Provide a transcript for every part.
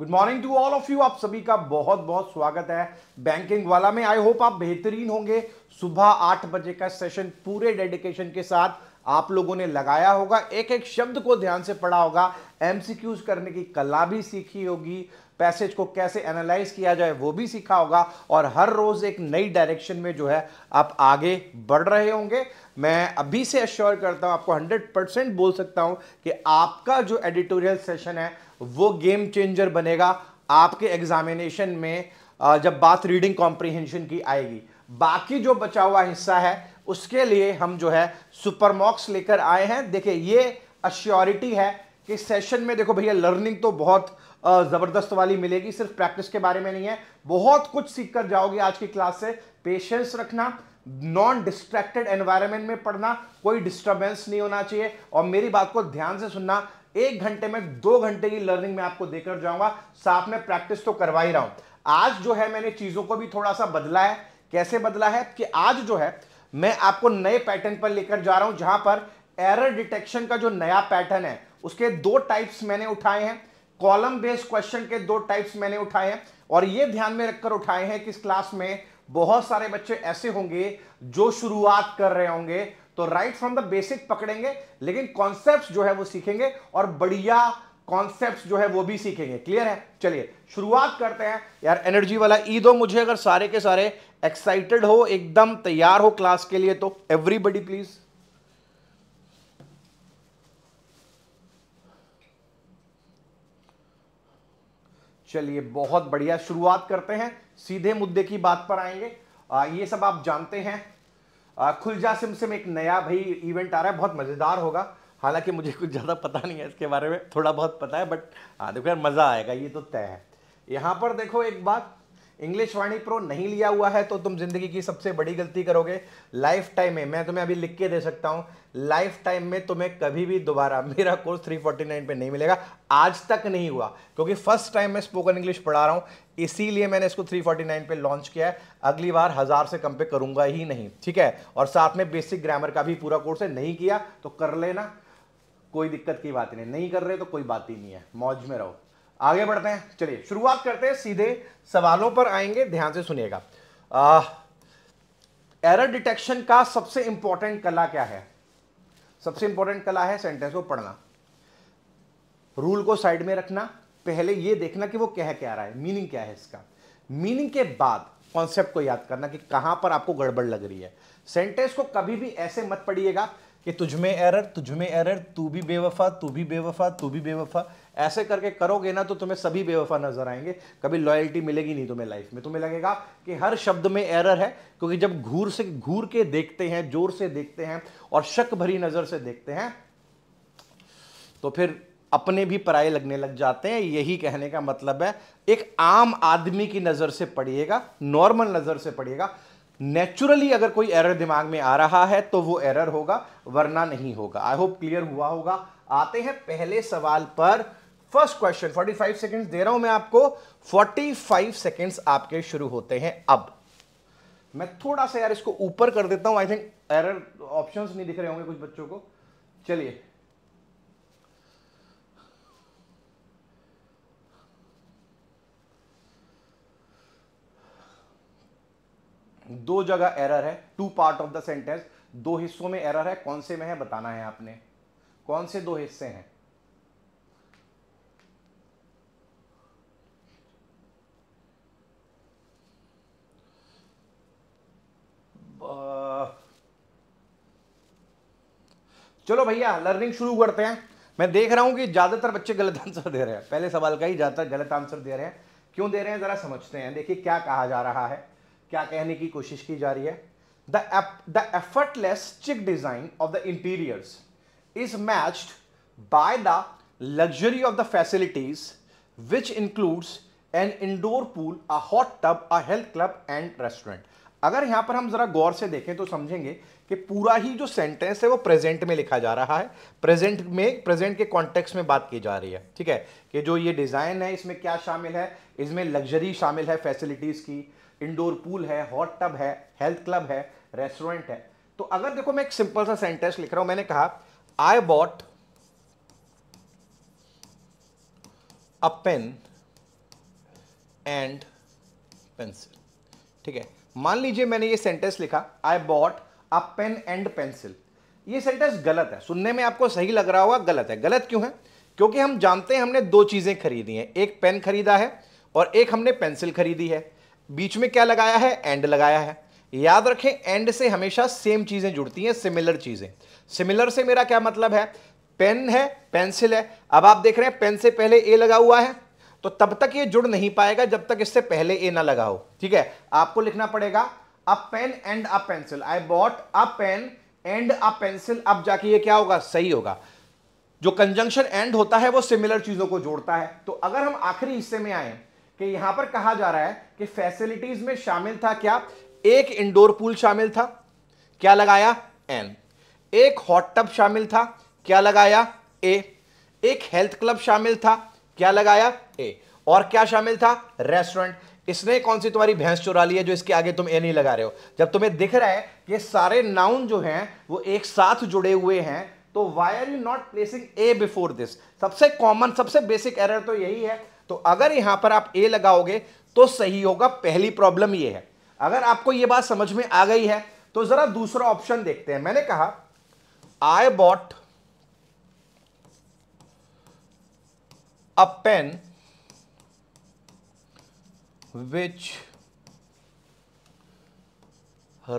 good morning to all of you आप सभी का बहुत बहुत स्वागत है बैंकिंग वाला में आई होप आप बेहतरीन होंगे सुबह आठ बजे का सेशन पूरे डेडिकेशन के साथ आप लोगों ने लगाया होगा एक एक शब्द को ध्यान से पढ़ा होगा एमसीक्यूज करने की कला भी सीखी होगी पैसेज को कैसे एनालाइज किया जाए वो भी सीखा होगा और हर रोज़ एक नई डायरेक्शन में जो है आप आगे बढ़ रहे होंगे मैं अभी से अश्योर करता हूँ आपको 100 परसेंट बोल सकता हूँ कि आपका जो एडिटोरियल सेशन है वो गेम चेंजर बनेगा आपके एग्जामिनेशन में जब बात रीडिंग कॉम्प्रीहेंशन की आएगी बाकी जो बचा हुआ हिस्सा है उसके लिए हम जो है सुपर मॉक्स लेकर आए हैं देखिए ये अश्योरिटी है कि सेशन में देखो भैया लर्निंग तो बहुत ज़बरदस्त वाली मिलेगी सिर्फ प्रैक्टिस के बारे में नहीं है बहुत कुछ सीख कर जाओगे आज की क्लास से पेशेंस रखना नॉन डिस्ट्रैक्टेड एनवायरमेंट में पढ़ना कोई डिस्टर्बेंस नहीं होना चाहिए और मेरी बात को ध्यान से सुनना एक घंटे में दो घंटे की लर्निंग में आपको देकर जाऊंगा साथ में प्रैक्टिस तो करवा ही रहा हूं आज जो है मैंने चीज़ों को भी थोड़ा सा बदला है कैसे बदला है कि आज जो है मैं आपको नए पैटर्न पर लेकर जा रहा हूं जहां पर एरर डिटेक्शन का जो नया पैटर्न है उसके दो टाइप्स मैंने उठाए हैं कॉलम बेस्ड क्वेश्चन के दो टाइप्स मैंने उठाए हैं और ये ध्यान में रखकर उठाए हैं कि इस क्लास में बहुत सारे बच्चे ऐसे होंगे जो शुरुआत कर रहे होंगे तो राइट फ्रॉम द बेसिक पकड़ेंगे लेकिन कॉन्सेप्ट जो है वो सीखेंगे और बढ़िया कॉन्सेप्ट जो है वो भी सीखेंगे क्लियर है चलिए शुरुआत करते हैं यार एनर्जी वाला ई दो मुझे अगर सारे के सारे एक्साइटेड हो एकदम तैयार हो क्लास के लिए तो एवरीबडी प्लीज चलिए बहुत बढ़िया शुरुआत करते हैं सीधे मुद्दे की बात पर आएंगे आ, ये सब आप जानते हैं आ, खुलजा सिम सिम एक नया भाई इवेंट आ रहा है बहुत मज़ेदार होगा हालांकि मुझे कुछ ज़्यादा पता नहीं है इसके बारे में थोड़ा बहुत पता है बट देखो यार मज़ा आएगा ये तो तय है यहाँ पर देखो एक बात इंग्लिश वाणी प्रो नहीं लिया हुआ है तो तुम जिंदगी की सबसे बड़ी गलती करोगे लाइफ टाइम में मैं तुम्हें अभी लिख के दे सकता हूं लाइफ टाइम में तुम्हें कभी भी दोबारा मेरा कोर्स 349 पे नहीं मिलेगा आज तक नहीं हुआ क्योंकि फर्स्ट टाइम मैं स्पोकन इंग्लिश पढ़ा रहा हूं इसीलिए मैंने इसको 349 पे लॉन्च किया है अगली बार हज़ार से कम पे करूंगा ही नहीं ठीक है और साथ में बेसिक ग्रामर का भी पूरा कोर्स है नहीं किया तो कर लेना कोई दिक्कत की बात नहीं नहीं कर रहे तो कोई बात ही नहीं है मौज में रहो आगे बढ़ते हैं चलिए शुरुआत करते हैं सीधे सवालों पर आएंगे ध्यान से सुनिएगा एरर डिटेक्शन का सबसे इंपॉर्टेंट कला क्या है सबसे इंपॉर्टेंट कला है सेंटेंस को पढ़ना रूल को साइड में रखना पहले यह देखना कि वो कह क्या रहा है मीनिंग क्या है इसका मीनिंग के बाद कॉन्सेप्ट को याद करना कि कहां पर आपको गड़बड़ लग रही है सेंटेंस को कभी भी ऐसे मत पढ़िएगा कि तुझ में एरर तुझ में एरर तू भी बेवफा तू भी बेवफा तू भी बेवफा ऐसे करके करोगे ना तो तुम्हें सभी बेवफा नजर आएंगे कभी लॉयल्टी मिलेगी नहीं तुम्हें लाइफ में तुम्हें लगेगा कि हर शब्द में एरर है क्योंकि जब घूर से घूर के देखते हैं जोर से देखते हैं और शक भरी नजर से देखते हैं तो फिर अपने भी पराये लगने लग जाते हैं यही कहने का मतलब है एक आम आदमी की नज़र से पढ़िएगा नॉर्मल नज़र से पढ़िएगा नेचुरली अगर कोई एरर दिमाग में आ रहा है तो वो एरर होगा वरना नहीं होगा आई होप क्लियर हुआ होगा आते हैं पहले सवाल पर फर्स्ट क्वेश्चन 45 सेकंड्स दे रहा हूं मैं आपको 45 सेकंड्स आपके शुरू होते हैं अब मैं थोड़ा सा यार इसको ऊपर कर देता हूं आई थिंक एरर ऑप्शंस नहीं दिख रहे होंगे कुछ बच्चों को चलिए दो जगह एरर है two part of the sentence दो हिस्सों में एरर है कौन से में है बताना है आपने कौन से दो हिस्से हैं चलो भैया लर्निंग शुरू करते हैं मैं देख रहा हूं कि ज्यादातर बच्चे गलत आंसर दे रहे हैं पहले सवाल का ही ज्यादातर गलत आंसर दे रहे हैं क्यों दे रहे हैं जरा समझते हैं देखिए क्या कहा जा रहा है क्या कहने की कोशिश की जा रही है the effortless chic design of the interiors is matched by the luxury of the facilities which includes an indoor pool a hot tub a health club and restaurant अगर यहां पर हम जरा गौर से देखें तो समझेंगे कि पूरा ही जो सेंटेंस है वो प्रेजेंट में लिखा जा रहा है प्रेजेंट में प्रेजेंट के कॉन्टेक्स्ट में बात की जा रही है ठीक है कि जो ये डिज़ाइन है इसमें क्या शामिल है इसमें लग्जरी शामिल है फैसिलिटीज़ की इंडोर पूल है हॉट टब है हेल्थ क्लब है रेस्टोरेंट है तो अगर देखो मैं एक सिंपल सा सेंटेंस लिख रहा हूं मैंने कहा I bought a pen and pencil ठीक है मान लीजिए मैंने ये सेंटेंस लिखा I bought a pen and pencil ये सेंटेंस गलत है सुनने में आपको सही लग रहा होगा गलत है गलत क्यों है क्योंकि हम जानते हैं हमने दो चीज़ें खरीदी हैं एक पेन खरीदा है और एक हमने पेंसिल खरीदी है बीच में क्या लगाया है एंड लगाया है याद रखें एंड से हमेशा सेम चीज़ें जुड़ती हैं सिमिलर चीज़ें सिमिलर से मेरा क्या मतलब है पेन है पेंसिल है अब आप देख रहे हैं पेन से पहले ए लगा हुआ है तो तब तक ये जुड़ नहीं पाएगा जब तक इससे पहले ए ना लगाओ ठीक है आपको लिखना पड़ेगा a pen and a pencil I bought a pen and a pencil अब जाके ये क्या होगा सही होगा जो कंजंक्शन एंड होता है वो सिमिलर चीज़ों को जोड़ता है तो अगर हम आखिरी हिस्से में आए कि यहां पर कहा जा रहा है कि फैसिलिटीज में शामिल था क्या एक इंडोर पूल शामिल था क्या लगाया एन एक हॉट टब शामिल था क्या लगाया ए एक हेल्थ क्लब शामिल था क्या लगाया ए और क्या शामिल था रेस्टोरेंट इसने कौन सी तुम्हारी भैंस चुरा ली है जो इसके आगे तुम ए नहीं लगा रहे हो जब तुम्हें दिख रहा है ये सारे नाउन जो हैं वो एक साथ जुड़े हुए हैं तो why are you not placing a before this सबसे कॉमन सबसे बेसिक एरर तो यही है तो अगर यहां पर आप ए लगाओगे तो सही होगा पहली प्रॉब्लम ये है अगर आपको ये बात समझ में आ गई है तो जरा दूसरा ऑप्शन देखते हैं मैंने कहा I bought a pen which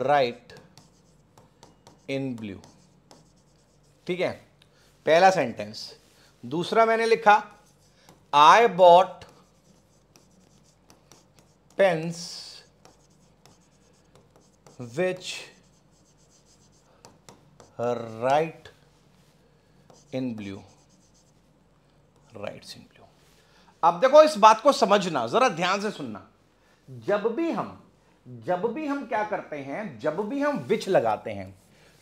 write in blue ठीक है पहला सेंटेंस दूसरा मैंने लिखा I bought pens which write in blue writes in blue अब देखो इस बात को समझना जरा ध्यान से सुनना जब भी हम जब भी हम क्या करते हैं जब भी हम विच लगाते हैं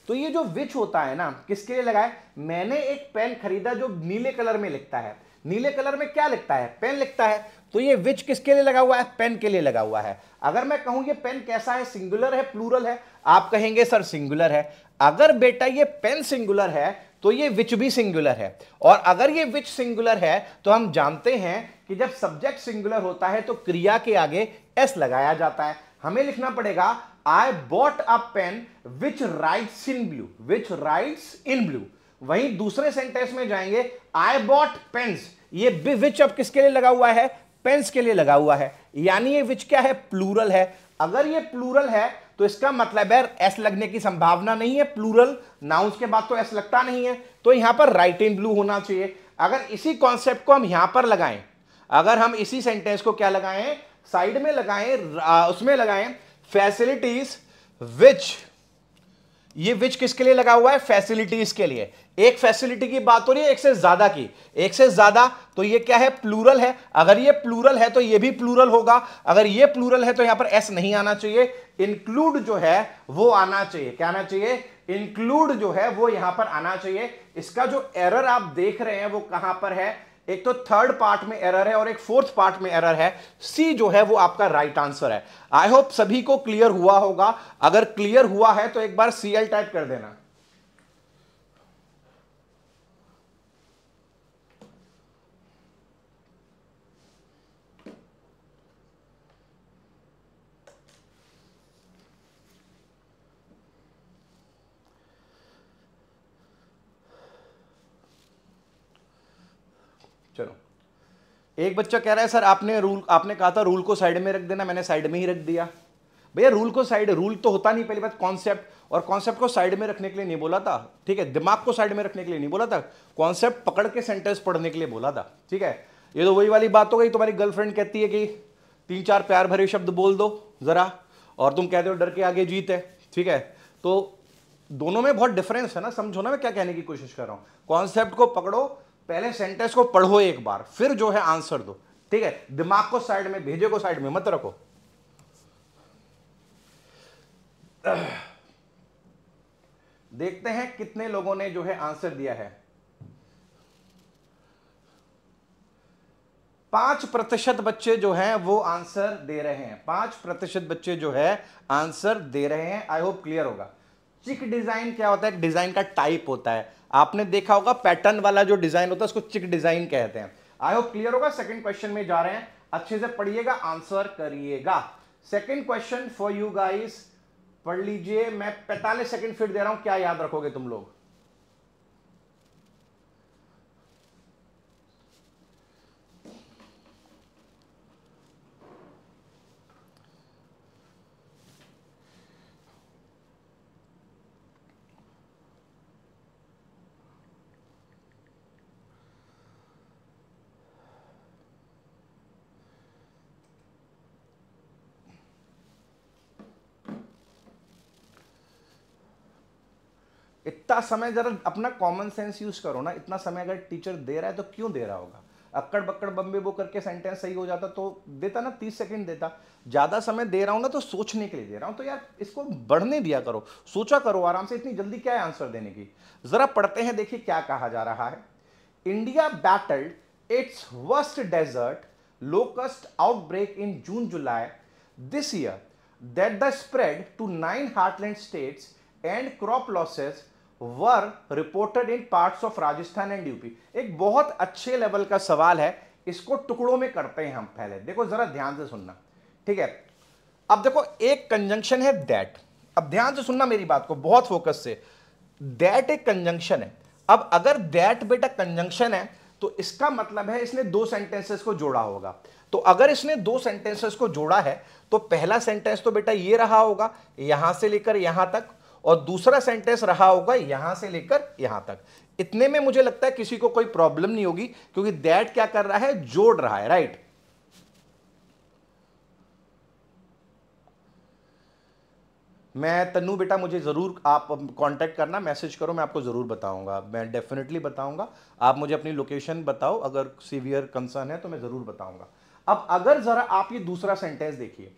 तो ये जो विच होता है ना किसके लिए लगाए मैंने एक पेन खरीदा जो नीले कलर में लिखता है नीले कलर में क्या लिखता है पेन लिखता है तो ये विच किसके लिए लगा हुआ है पेन के लिए लगा हुआ है अगर मैं कहूं ये पेन कैसा है सिंगुलर है प्लूरल है आप कहेंगे सर सिंगुलर है अगर बेटा ये पेन सिंगुलर है तो ये विच भी सिंगुलर है और अगर ये विच सिंगुलर है तो हम जानते हैं कि जब सब्जेक्ट सिंगुलर होता है तो क्रिया के आगे एस लगाया जाता है हमें लिखना पड़ेगा I bought a pen which writes in blue which writes in blue वहीं दूसरे सेंटेंस में जाएंगे आई बॉट पेंस ये विच अब किसके लिए लगा हुआ है पेंस के लिए लगा हुआ है यानी ये विच क्या है प्लूरल है अगर ये प्लूरल है तो इसका मतलब है एस लगने की संभावना नहीं है प्लूरल नाउंस के बाद तो एस लगता नहीं है तो यहां पर राइट इन ब्लू होना चाहिए अगर इसी कॉन्सेप्ट को हम यहां पर लगाएं अगर हम इसी सेंटेंस को क्या लगाएं साइड में लगाएं उसमें लगाएं फैसिलिटीज विच ये विच किसके लिए लगा हुआ है फैसिलिटीज के लिए एक फैसिलिटी की बात हो रही है एक से ज्यादा की एक से ज्यादा तो ये क्या है प्लूरल है अगर ये प्लूरल है तो ये भी प्लूरल होगा अगर ये प्लूरल है तो यहां पर एस नहीं आना चाहिए इंक्लूड जो है वो आना चाहिए क्या आना चाहिए इंक्लूड जो है वो यहां पर आना चाहिए इसका जो एरर आप देख रहे हैं वो कहां पर है एक तो थर्ड पार्ट में एरर है और एक फोर्थ पार्ट में एरर है सी जो है वो आपका राइट right आंसर है आई होप सभी को क्लियर हुआ होगा अगर क्लियर हुआ है तो एक बार सीएल टाइप कर देना एक बच्चा कह रहा है सर आपने रूल आपने कहा था रूल को साइड में रख देना मैंने साइड में ही रख दिया भैया रूल को साइड रूल तो होता नहीं पहली बात कॉन्सेप्ट और कॉन्सेप्ट को साइड में रखने के लिए नहीं बोला था ठीक है दिमाग को साइड में रखने के लिए नहीं बोला था कॉन्सेप्ट पकड़ के सेंटेंस पढ़ने के लिए बोला था ठीक है ये तो वही वाली बात हो गई तुम्हारी गर्लफ्रेंड कहती है कि तीन चार प्यार भरे शब्द बोल दो ज़रा और तुम कहते हो डर के आगे जीत है ठीक है तो दोनों में बहुत डिफरेंस है ना समझो ना मैं क्या कहने की कोशिश कर रहा हूँ कॉन्सेप्ट को पकड़ो पहले सेंटेंस को पढ़ो एक बार फिर जो है आंसर दो ठीक है दिमाग को साइड में भेजे को साइड में मत रखो देखते हैं कितने लोगों ने जो है आंसर दिया है पांच प्रतिशत बच्चे जो हैं वो आंसर दे रहे हैं पांच प्रतिशत बच्चे जो है आंसर दे रहे हैं आई होप क्लियर होगा चिक डिजाइन क्या होता है डिजाइन का टाइप होता है आपने देखा होगा पैटर्न वाला जो डिजाइन होता है उसको चिक डिजाइन कहते हैं आई होप क्लियर होगा सेकंड क्वेश्चन में जा रहे हैं अच्छे से पढ़िएगा आंसर करिएगा second question for you guys पढ़ लीजिए मैं 45 सेकंड फिर दे रहा हूं क्या याद रखोगे तुम लोग इतना समय जरा अपना कॉमन सेंस यूज करो ना इतना समय अगर टीचर दे रहा है तो क्यों दे रहा होगा अक्कड़ बक्कड़ बम्बे बो करके सेंटेंस सही हो जाता तो देता ना तीस सेकंड देता ज़्यादा समय दे रहा हूँ ना तो सोचने के लिए दे रहा हूं तो यार इसको बढ़ने दिया करो सोचा करो आराम से इतनी जल्दी क्या है आंसर देने की ज़रा पढ़ते हैं देखिए क्या कहा जा रहा है India battled its worst desert locust outbreak in June July this year that the spread to nine heartland states and crop losses were reported in parts of Rajasthan and UP एक बहुत अच्छे लेवल का सवाल है इसको टुकड़ों में करते हैं हम पहले देखो जरा ध्यान से सुनना ठीक है अब देखो एक कंजंक्शन है दैट अब ध्यान से सुनना मेरी बात को बहुत फोकस से दैट एक कंजंक्शन है अब अगर दैट बेटा कंजंक्शन है तो इसका मतलब है इसने दो सेंटेंसेस को जोड़ा होगा तो अगर इसने दो सेंटेंसेस को जोड़ा है तो पहला सेंटेंस तो बेटा ये रहा होगा यहां से लेकर यहां तक और दूसरा सेंटेंस रहा होगा यहां से लेकर यहां तक इतने में मुझे लगता है किसी को कोई प्रॉब्लम नहीं होगी क्योंकि दैट क्या कर रहा है जोड़ रहा है राइट मैं तन्नू बेटा मुझे ज़रूर आप कांटेक्ट करना मैसेज करो मैं आपको ज़रूर बताऊंगा मैं डेफिनेटली बताऊंगा आप मुझे अपनी लोकेशन बताओ अगर सीवियर कंसर्न है तो मैं ज़रूर बताऊंगा अब अगर ज़रा आप ये दूसरा सेंटेंस देखिए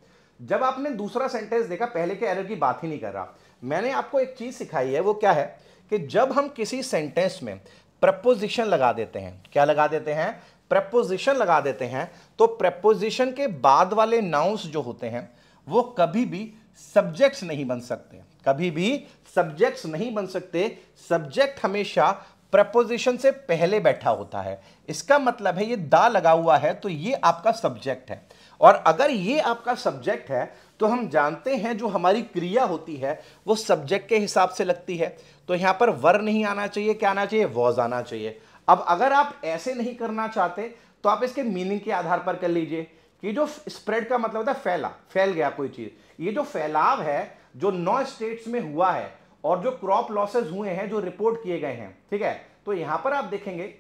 जब आपने दूसरा सेंटेंस देखा पहले के एरर की बात ही नहीं कर रहा मैंने आपको एक चीज़ सिखाई है वो क्या है कि जब हम किसी सेंटेंस में प्रपोजिशन लगा देते हैं क्या लगा देते हैं प्रपोजिशन लगा देते हैं तो प्रपोजिशन के बाद वाले नाउंस जो होते हैं वो कभी भी सब्जेक्ट्स नहीं बन सकते कभी भी सब्जेक्ट्स नहीं बन सकते सब्जेक्ट हमेशा प्रपोजिशन से पहले बैठा होता है इसका मतलब है ये दा लगा हुआ है तो ये आपका सब्जेक्ट है और अगर ये आपका सब्जेक्ट है तो हम जानते हैं जो हमारी क्रिया होती है वो सब्जेक्ट के हिसाब से लगती है तो यहाँ पर वर नहीं आना चाहिए क्या आना चाहिए वॉज आना चाहिए अब अगर आप ऐसे नहीं करना चाहते तो आप इसके मीनिंग के आधार पर कर लीजिए कि जो स्प्रेड का मतलब होता है फैला फैल गया कोई चीज़ ये जो फैलाव है जो नौ स्टेट्स में हुआ है और जो क्रॉप लॉसेज हुए हैं जो रिपोर्ट किए गए हैं ठीक है तो यहां पर आप देखेंगे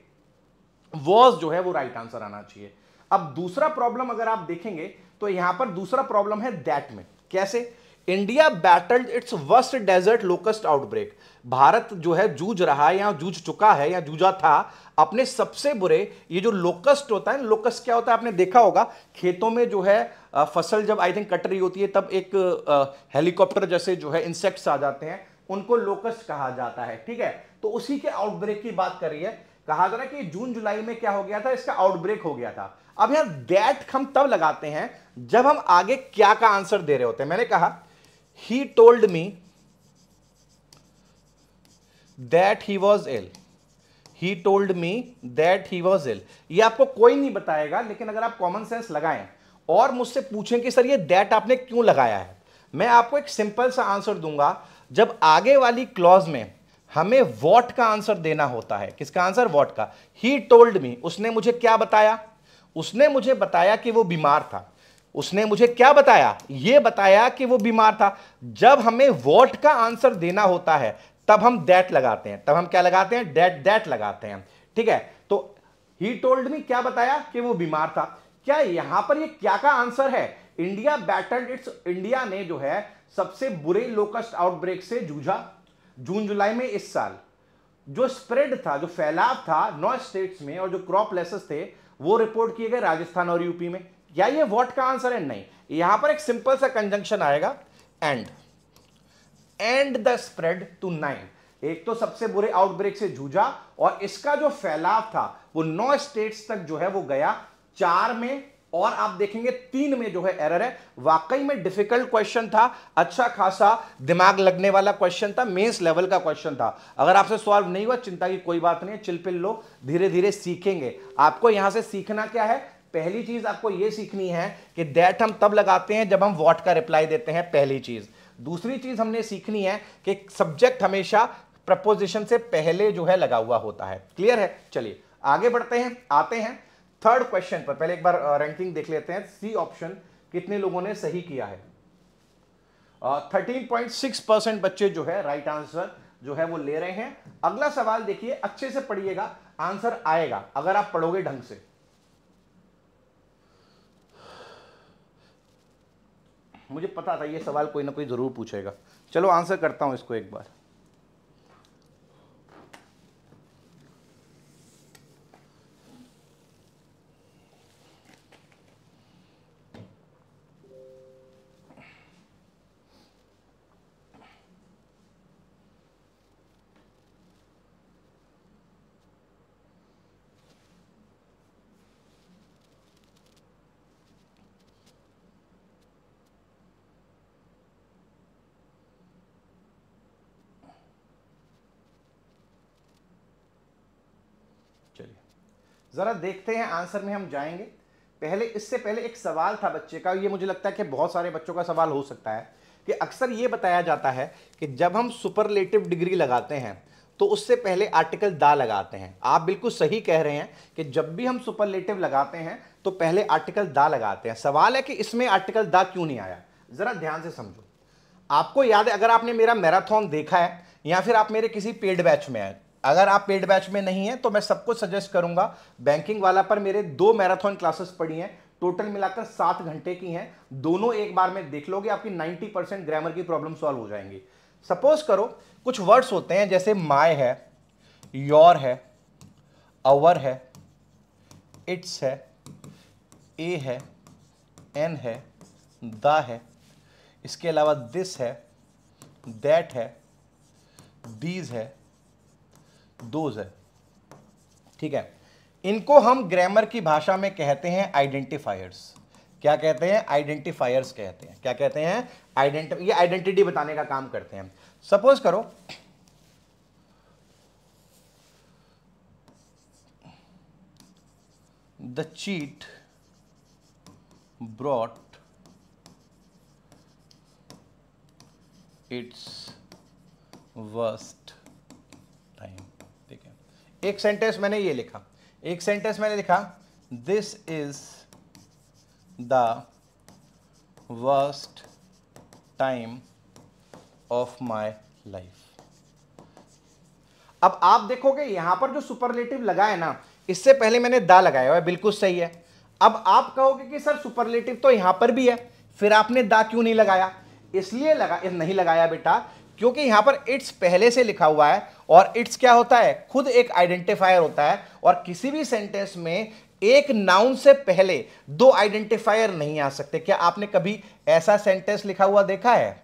वॉज जो है वो राइट आंसर आना चाहिए अब दूसरा प्रॉब्लम अगर आप देखेंगे तो यहां पर दूसरा प्रॉब्लम है दैट में कैसे India battled its worst desert locust outbreak Bharat जो है जूझ रहा है या जूझ चुका है या जूझा था अपने सबसे बुरे ये जो लोकस्ट होता है लोकस्ट क्या होता है आपने देखा होगा खेतों में जो है फसल जब आई थिंक कट रही होती है तब एक हेलीकॉप्टर जैसे जो है इंसेक्ट्स आ जाते हैं उनको लोकस्ट कहा जाता है ठीक है तो उसी के आउटब्रेक की बात करिए कहा जा रहा है कि जून जुलाई में क्या हो गया था इसका आउटब्रेक हो गया था अब यहां दैट हम तब लगाते हैं जब हम आगे क्या का आंसर दे रहे होते हैं मैंने कहा he told me that he was ill he told me that he was ill ये आपको कोई नहीं बताएगा लेकिन अगर आप कॉमन सेंस लगाएं और मुझसे पूछें कि सर ये दैट आपने क्यों लगाया है मैं आपको एक सिंपल सा आंसर दूंगा जब आगे वाली क्लॉज में हमें वॉट का आंसर देना होता है किसका आंसर वॉट का ही टोल्ड मी उसने मुझे क्या बताया उसने मुझे बताया कि वो बीमार था उसने मुझे क्या बताया ये बताया कि वो बीमार था जब हमें वॉट का आंसर देना होता है तब हम दैट लगाते हैं तब हम क्या लगाते हैं डेट डेट लगाते हैं ठीक है तो ही टोल्ड मी क्या बताया कि वो बीमार था क्या यहां पर ये क्या का आंसर है इंडिया बैटल इट्स इंडिया ने जो है सबसे बुरे लोकस्ट आउटब्रेक से जूझा जून जुलाई में इस साल जो स्प्रेड था जो फैलाव था नौ स्टेट्स में और जो क्रॉप लेसेस थे वो रिपोर्ट किए गए राजस्थान और यूपी में या ये वॉट का आंसर है नहीं यहां पर एक सिंपल सा कंजंक्शन आएगा and and the spread to nine एक तो सबसे बुरे आउटब्रेक से जूझा और इसका जो फैलाव था वो नौ स्टेट्स तक जो है वो गया चार में और आप देखेंगे तीन में जो है एरर है वाकई में डिफिकल्ट क्वेश्चन था अच्छा खासा दिमाग लगने वाला क्वेश्चन था मेंस लेवल का क्वेश्चन था अगर आपसे सॉल्व नहीं हुआ चिंता की कोई बात नहीं है चिलपिल लो धीरे धीरे सीखेंगे आपको यहां से सीखना क्या है पहली चीज आपको यह सीखनी है कि दैट हम तब लगाते हैं जब हम वॉट का रिप्लाई देते हैं पहली चीज दूसरी चीज हमने सीखनी है कि सब्जेक्ट हमेशा प्रपोजिशन से पहले जो है लगा हुआ होता है क्लियर है चलिए आगे बढ़ते हैं आते हैं थर्ड क्वेश्चन पर पहले एक बार रैंकिंग देख लेते हैं सी ऑप्शन कितने लोगों ने सही किया है थर्टीन पॉइंट सिक्स परसेंट बच्चे जो है राइट right आंसर जो है वो ले रहे हैं अगला सवाल देखिए अच्छे से पढ़िएगा आंसर आएगा अगर आप पढ़ोगे ढंग से मुझे पता था ये सवाल कोई ना कोई जरूर पूछेगा चलो आंसर करता हूं इसको एक बार ज़रा देखते हैं आंसर में हम जाएंगे पहले इससे पहले एक सवाल था बच्चे का ये मुझे लगता है कि बहुत सारे बच्चों का सवाल हो सकता है कि अक्सर ये बताया जाता है कि जब हम सुपरलेटिव डिग्री लगाते हैं तो उससे पहले आर्टिकल दा लगाते हैं आप बिल्कुल सही कह रहे हैं कि जब भी हम सुपरलेटिव लगाते हैं तो पहले आर्टिकल दा लगाते हैं सवाल है कि इसमें आर्टिकल दा क्यों नहीं आया ज़रा ध्यान से समझो आपको याद है अगर आपने मेरा मैराथन देखा है या फिर आप मेरे किसी पेड बैच में आए अगर आप पेड बैच में नहीं है तो मैं सबको सजेस्ट करूंगा बैंकिंग वाला पर मेरे दो मैराथन क्लासेस पड़ी हैं टोटल मिलाकर सात घंटे की हैं दोनों एक बार में देख लोगे आपकी 90 परसेंट ग्रामर की प्रॉब्लम सॉल्व हो जाएंगी सपोज करो कुछ वर्ड्स होते हैं जैसे माय है योर है अवर है इट्स है ए है एन है द है इसके अलावा दिस है दैट है दीज है दोज है ठीक है इनको हम ग्रामर की भाषा में कहते हैं आइडेंटिफायर्स क्या कहते हैं आइडेंटिफायर्स कहते हैं क्या कहते हैं आइडेंटि ये आइडेंटिटी बताने का काम करते हैं सपोज करो the cheat brought its worst एक सेंटेंस मैंने ये लिखा एक सेंटेंस मैंने लिखा this is the worst time of my life अब आप देखोगे यहां पर जो सुपरलेटिव लगा है ना इससे पहले मैंने दा लगाया हुआ है बिल्कुल सही है अब आप कहोगे कि सर सुपरलेटिव तो यहां पर भी है फिर आपने दा क्यों नहीं लगाया इसलिए लगा नहीं लगाया बेटा क्योंकि यहां पर इट्स पहले से लिखा हुआ है और इट्स क्या होता है खुद एक आइडेंटिफायर होता है और किसी भी सेंटेंस में एक नाउन से पहले दो आइडेंटिफायर नहीं आ सकते क्या आपने कभी ऐसा सेंटेंस लिखा हुआ देखा है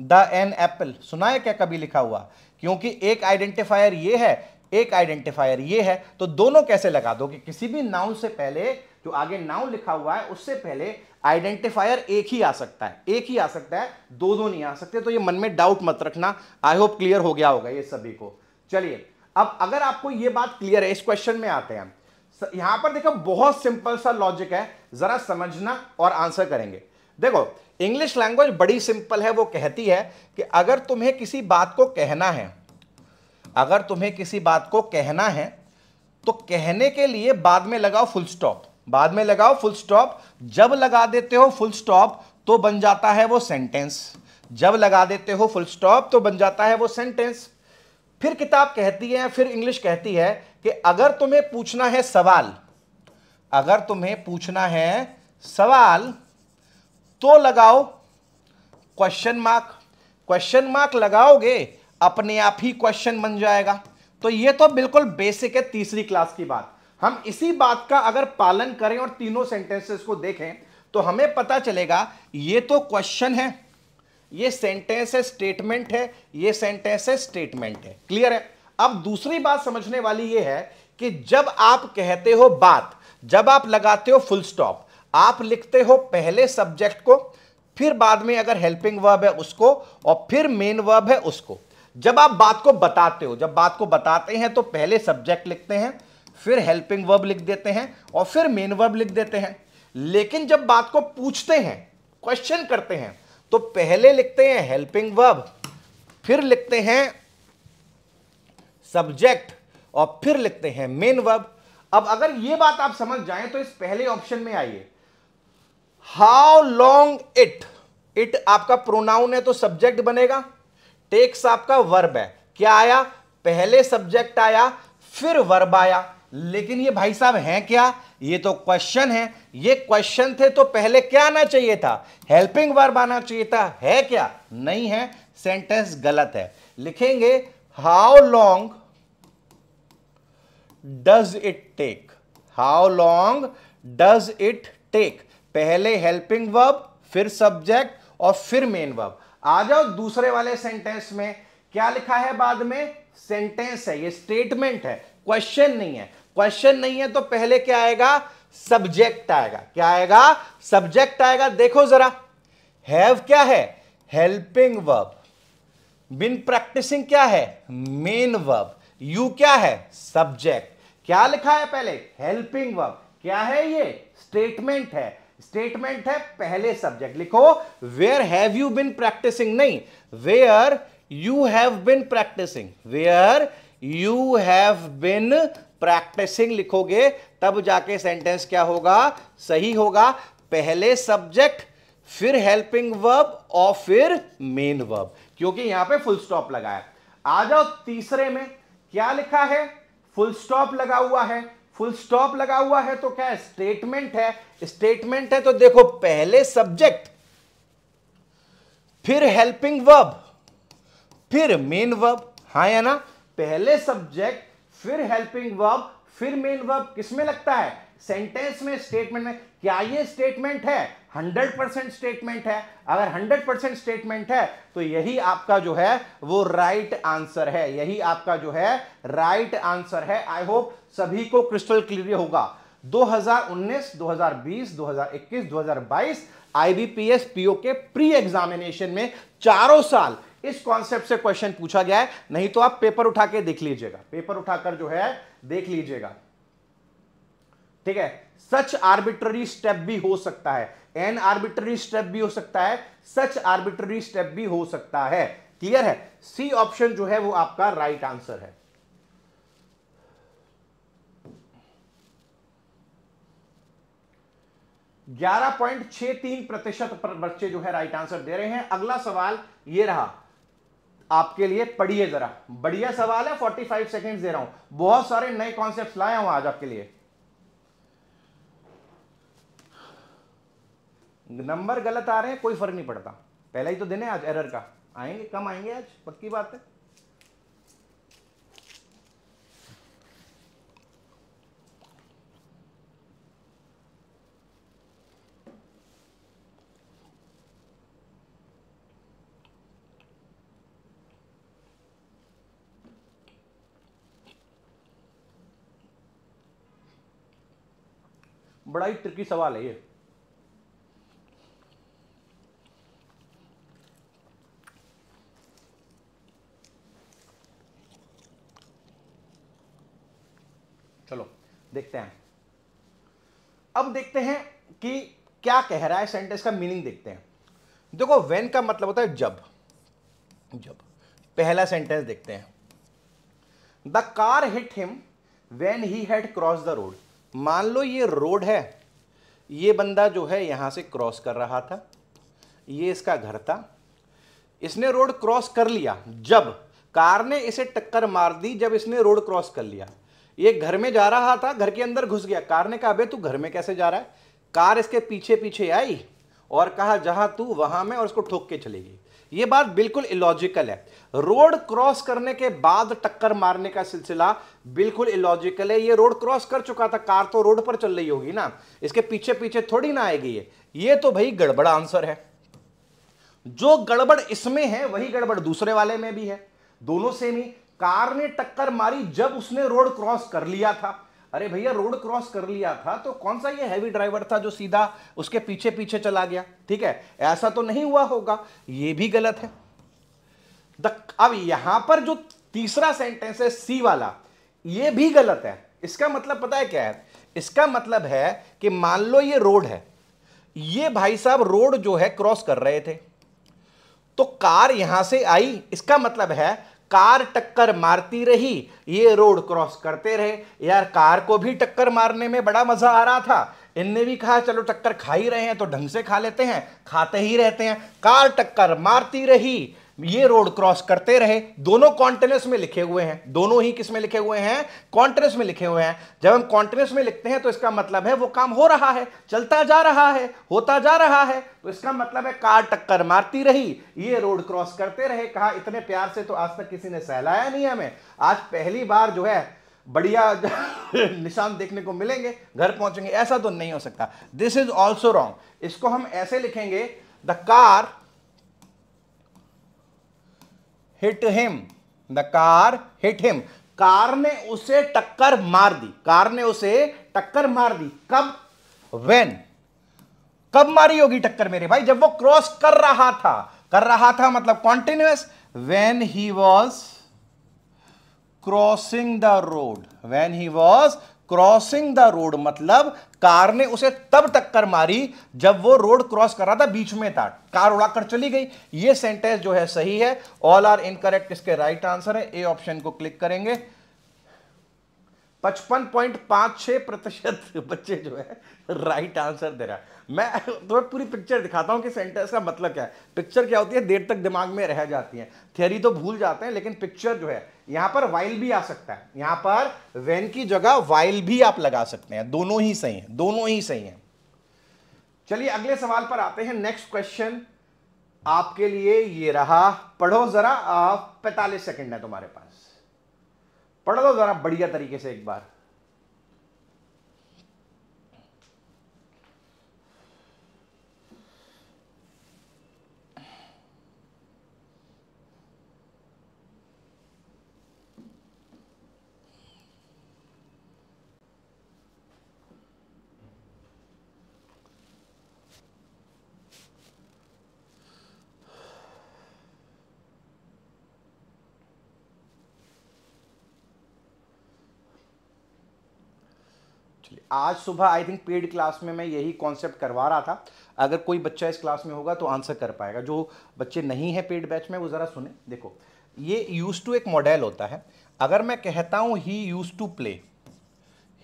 द एन एप्पल सुना है क्या कभी लिखा हुआ क्योंकि एक आइडेंटिफायर ये है एक आइडेंटिफायर ये है तो दोनों कैसे लगा दो कि किसी भी नाउन से पहले जो आगे नाउन लिखा हुआ है उससे पहले आइडेंटिफायर एक ही आ सकता है एक ही आ सकता है दो दो नहीं आ सकते तो ये मन में डाउट मत रखना आई होप क्लियर हो गया होगा ये सभी को चलिए अब अगर आपको ये बात क्लियर है इस क्वेश्चन में आते हैं यहां पर देखो बहुत सिंपल सा लॉजिक है जरा समझना और आंसर करेंगे देखो इंग्लिश लैंग्वेज बड़ी सिंपल है वो कहती है कि अगर तुम्हें किसी बात को कहना है अगर तुम्हें किसी बात को कहना है तो कहने के लिए बाद में लगाओ फुल स्टॉप बाद में लगाओ फुल स्टॉप जब लगा देते हो फुल स्टॉप तो बन जाता है वो सेंटेंस जब लगा देते हो फुल स्टॉप तो बन जाता है वो सेंटेंस फिर किताब कहती है फिर इंग्लिश कहती है कि अगर तुम्हें पूछना है सवाल अगर तुम्हें पूछना है सवाल तो लगाओ क्वेश्चन मार्क क्वेश्चन मार्क लगाओगे अपने आप ही क्वेश्चन बन जाएगा तो ये तो बिल्कुल बेसिक है तीसरी क्लास की बात हम इसी बात का अगर पालन करें और तीनों सेंटेंसेस को देखें तो हमें पता चलेगा ये तो क्वेश्चन है ये सेंटेंस है स्टेटमेंट है ये सेंटेंस है स्टेटमेंट है क्लियर है अब दूसरी बात समझने वाली ये है कि जब आप कहते हो बात जब आप लगाते हो फुल स्टॉप आप लिखते हो पहले सब्जेक्ट को फिर बाद में अगर हेल्पिंग वर्ब है उसको और फिर मेन वर्ब है उसको जब आप बात को बताते हो जब बात को बताते हैं तो पहले सब्जेक्ट लिखते हैं फिर हेल्पिंग वर्ब लिख देते हैं और फिर मेन वर्ब लिख देते हैं लेकिन जब बात को पूछते हैं क्वेश्चन करते हैं तो पहले लिखते हैं हेल्पिंग वर्ब फिर लिखते हैं सब्जेक्ट और फिर लिखते हैं मेन वर्ब अब अगर यह बात आप समझ जाएं तो इस पहले ऑप्शन में आइए हाउ लॉन्ग इट इट आपका प्रोनाउन है तो सब्जेक्ट बनेगा टेक्स आपका वर्ब है क्या आया पहले सब्जेक्ट आया फिर वर्ब आया लेकिन ये भाई साहब हैं क्या ये तो क्वेश्चन है ये क्वेश्चन थे तो पहले क्या आना चाहिए था हेल्पिंग वर्ब आना चाहिए था है क्या नहीं है सेंटेंस गलत है लिखेंगे how long does it take how long does it take पहले हेल्पिंग वर्ब फिर सब्जेक्ट और फिर मेन वर्ब आ जाओ दूसरे वाले सेंटेंस में क्या लिखा है बाद में सेंटेंस है ये स्टेटमेंट है क्वेश्चन नहीं है क्वेश्चन नहीं है तो पहले क्या आएगा सब्जेक्ट आएगा क्या आएगा सब्जेक्ट आएगा देखो जरा हैव क्या है हेल्पिंग वर्ब बिन प्रैक्टिसिंग क्या है मेन वर्ब यू क्या है सब्जेक्ट क्या लिखा है पहले हेल्पिंग वर्ब क्या है ये स्टेटमेंट है स्टेटमेंट है पहले सब्जेक्ट लिखो where have you been practising नहीं where you have been practising where you have been practising लिखोगे तब जाके सेंटेंस क्या होगा सही होगा पहले सब्जेक्ट फिर हेल्पिंग वर्ब और फिर मेन वर्ब क्योंकि यहां पे फुल स्टॉप लगा है आ जाओ तीसरे में क्या लिखा है फुल स्टॉप लगा हुआ है फुल स्टॉप लगा हुआ है तो क्या स्टेटमेंट है स्टेटमेंट है तो देखो पहले सब्जेक्ट फिर हेल्पिंग वर्ब फिर मेन वर्ब हाँ या ना पहले सब्जेक्ट फिर हेल्पिंग वर्ब फिर मेन वर्ब किसमें लगता है सेंटेंस में स्टेटमेंट में क्या ये स्टेटमेंट है 100 परसेंट स्टेटमेंट है अगर 100 परसेंट स्टेटमेंट है तो यही आपका जो है वो राइट right आंसर है यही आपका जो है राइट right आंसर है आई होप सभी को क्रिस्टल क्लियर होगा 2019, 2020, 2021, 2022 आईबीपीएस पीओ के प्री एग्जामिनेशन में चारों साल इस कॉन्सेप्ट से क्वेश्चन पूछा गया है नहीं तो आप पेपर उठा के देख लीजिएगा पेपर उठाकर जो है देख लीजिएगा ठीक है सच आर्बिट्ररी स्टेप भी हो सकता है एन आर्बिट्ररी स्टेप भी हो सकता है सच आर्बिट्ररी स्टेप भी हो सकता है क्लियर है सी ऑप्शन जो है वो आपका राइट right आंसर है ग्यारह पॉइंट छह तीन प्रतिशत बच्चे जो है राइट आंसर दे रहे हैं अगला सवाल ये रहा आपके लिए पढ़िए जरा बढ़िया सवाल है 45 सेकंड्स दे रहा हूं बहुत सारे नए कॉन्सेप्ट लाया हूं आज आपके लिए नंबर गलत आ रहे हैं कोई फर्क नहीं पड़ता पहले ही तो दिन है आज एरर का आएंगे कम आएंगे आज पक्की बात है बड़ा ही ट्रिकी सवाल है ये चलो देखते हैं अब देखते हैं कि क्या कह रहा है सेंटेंस का मीनिंग देखते हैं देखो वेन का मतलब होता है जब जब पहला सेंटेंस देखते हैं the car hit him when he had cross the road मान लो ये रोड है ये बंदा जो है यहाँ से क्रॉस कर रहा था ये इसका घर था इसने रोड क्रॉस कर लिया जब कार ने इसे टक्कर मार दी जब इसने रोड क्रॉस कर लिया ये घर में जा रहा था घर के अंदर घुस गया कार ने कहा अबे तू घर में कैसे जा रहा है कार इसके पीछे पीछे आई और कहा जहां तू वहां में और उसको ठोक के चलेगी यह बात बिल्कुल इलॉजिकल है रोड क्रॉस करने के बाद टक्कर मारने का सिलसिला बिल्कुल इलॉजिकल है ये रोड क्रॉस कर चुका था कार तो रोड पर चल रही होगी ना इसके पीछे पीछे थोड़ी ना आएगी ये तो भाई गड़बड़ आंसर है जो गड़बड़ इसमें है वही गड़बड़ दूसरे वाले में भी है दोनों सेम ही कार ने टक्कर मारी जब उसने रोड क्रॉस कर लिया था अरे भैया रोड क्रॉस कर लिया था तो कौन सा ये हैवी ड्राइवर था जो सीधा उसके पीछे पीछे चला गया ठीक है ऐसा तो नहीं हुआ होगा ये भी गलत है द अब यहां पर जो तीसरा सेंटेंस है सी वाला ये भी गलत है इसका मतलब पता है क्या है इसका मतलब है कि मान लो ये रोड है ये भाई साहब रोड जो है क्रॉस कर रहे थे तो कार यहां से आई इसका मतलब है कार टक्कर मारती रही ये रोड क्रॉस करते रहे यार कार को भी टक्कर मारने में बड़ा मज़ा आ रहा था इनने भी कहा चलो टक्कर खा ही रहे हैं तो ढंग से खा लेते हैं खाते ही रहते हैं कार टक्कर मारती रही ये रोड क्रॉस करते रहे दोनों कॉन्टिनेंस में लिखे हुए हैं दोनों ही किस में लिखे हुए हैं कॉन्टिनेंस में लिखे हुए हैं जब हम कॉन्टिनेंस में लिखते हैं तो इसका मतलब है वो काम हो रहा है चलता जा रहा है होता जा रहा है तो इसका मतलब है कार टक्कर मारती रही ये रोड क्रॉस करते रहे कहा इतने प्यार से तो आज तक किसी ने सहलाया नहीं हमें आज पहली बार जो है बढ़िया निशान देखने को मिलेंगे घर पहुंचेंगे ऐसा तो नहीं हो सकता दिस इज ऑल्सो रॉन्ग इसको हम ऐसे लिखेंगे the car hit him the car hit him car ने उसे टक्कर मार दी कार ने उसे टक्कर मार दी कब वेन कब मारी होगी टक्कर मेरे भाई जब वो क्रॉस कर रहा था कर रहा था मतलब continuous when he was crossing the road when he was crossing the road मतलब कार ने उसे तब टक्कर मारी जब वो रोड क्रॉस कर रहा था बीच में था कार उड़ाकर चली गई ये सेंटेंस जो है सही है ऑल आर इनकरेक्ट इसके राइट आंसर है ए ऑप्शन को क्लिक करेंगे पचपन पॉइंट पाँच छः प्रतिशत बच्चे जो है राइट आंसर दे रहा है मैं तुम्हें पूरी पिक्चर दिखाता हूँ कि सेंटेंस का मतलब क्या है पिक्चर क्या होती है देर तक दिमाग में रह जाती है थियोरी तो भूल जाते हैं लेकिन पिक्चर जो है यहाँ पर वाइल भी आ सकता है यहाँ पर वेन की जगह वाइल भी आप लगा सकते हैं दोनों ही सही हैं दोनों ही सही हैं चलिए अगले सवाल पर आते हैं नेक्स्ट क्वेश्चन आपके लिए ये रहा पढ़ो जरा पैंतालीस सेकेंड है तुम्हारे पास पढ़ लो ज़रा बढ़िया तरीके से एक बार आज सुबह आई थिंक पेड क्लास में मैं यही कॉन्सेप्ट करवा रहा था अगर कोई बच्चा इस क्लास में होगा तो आंसर कर पाएगा जो बच्चे नहीं है पेड बैच में वो ज़रा सुने देखो ये यूज टू एक मॉडल होता है अगर मैं कहता हूँ he use to play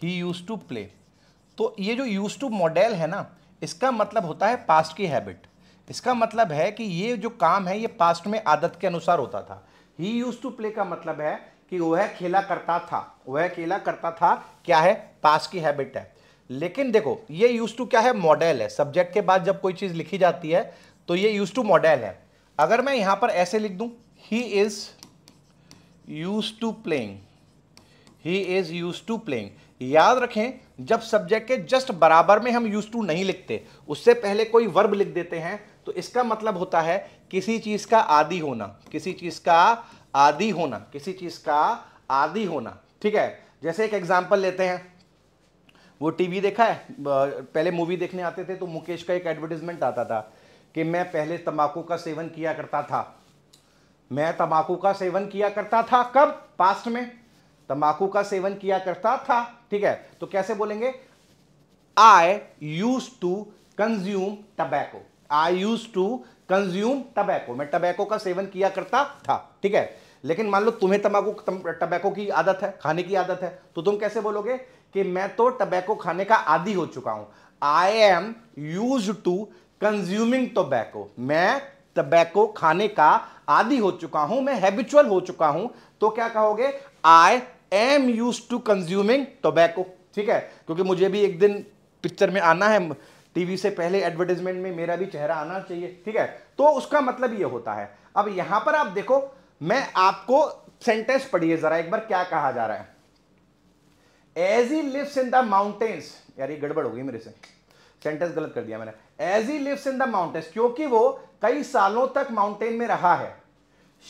he use to play तो ये जो यूज टू मॉडल है ना इसका मतलब होता है पास्ट की हैबिट इसका मतलब है कि ये जो काम है ये पास्ट में आदत के अनुसार होता था ही यूज टू प्ले का मतलब है कि वह खेला करता था वह खेला करता था क्या है पास की हैबिट है लेकिन देखो ये यूज टू क्या है मॉडल है सब्जेक्ट के बाद जब कोई चीज़ लिखी जाती है तो ये यूज टू मॉडल है अगर मैं यहां पर ऐसे लिख दू he is use to playing he is use to playing याद रखें जब सब्जेक्ट के जस्ट बराबर में हम यूज टू नहीं लिखते उससे पहले कोई वर्ब लिख देते हैं तो इसका मतलब होता है किसी चीज़ का आदि होना किसी चीज़ का आदि होना किसी चीज़ का आदि होना ठीक है जैसे एक एग्जाम्पल लेते हैं वो टीवी देखा है पहले मूवी देखने आते थे तो मुकेश का एक एडवर्टीजमेंट आता था कि मैं पहले तंबाकू का सेवन किया करता था मैं तंबाकू का सेवन किया करता था कब पास्ट में तंबाकू का सेवन किया करता था ठीक है तो कैसे बोलेंगे I use to consume tobacco I use to consume tobacco मैं टबैको का सेवन किया करता था ठीक है लेकिन मान लो तुम्हें तम्बाकू टबैको की आदत है खाने की आदत है तो तुम कैसे बोलोगे कि मैं तो टबैको खाने का आदि हो चुका हूं I am use to consuming tobacco मैं टबैको खाने का आदि हो चुका हूं मैं हैबिचुअल हो चुका हूं तो क्या कहोगे I am use to consuming tobacco ठीक है क्योंकि मुझे भी एक दिन पिक्चर में आना है टीवी से पहले एडवर्टीजमेंट में मेरा भी चेहरा आना चाहिए ठीक है तो उसका मतलब ये होता है अब यहां पर आप देखो मैं आपको सेंटेंस पढ़िए जरा एक बार क्या कहा जा रहा है as he lives in the mountains यार ये गड़बड़ हो गई मेरे से सेंटेंस गलत कर दिया मैंने as he lives in the mountains क्योंकि वो कई सालों तक माउंटेन में रहा है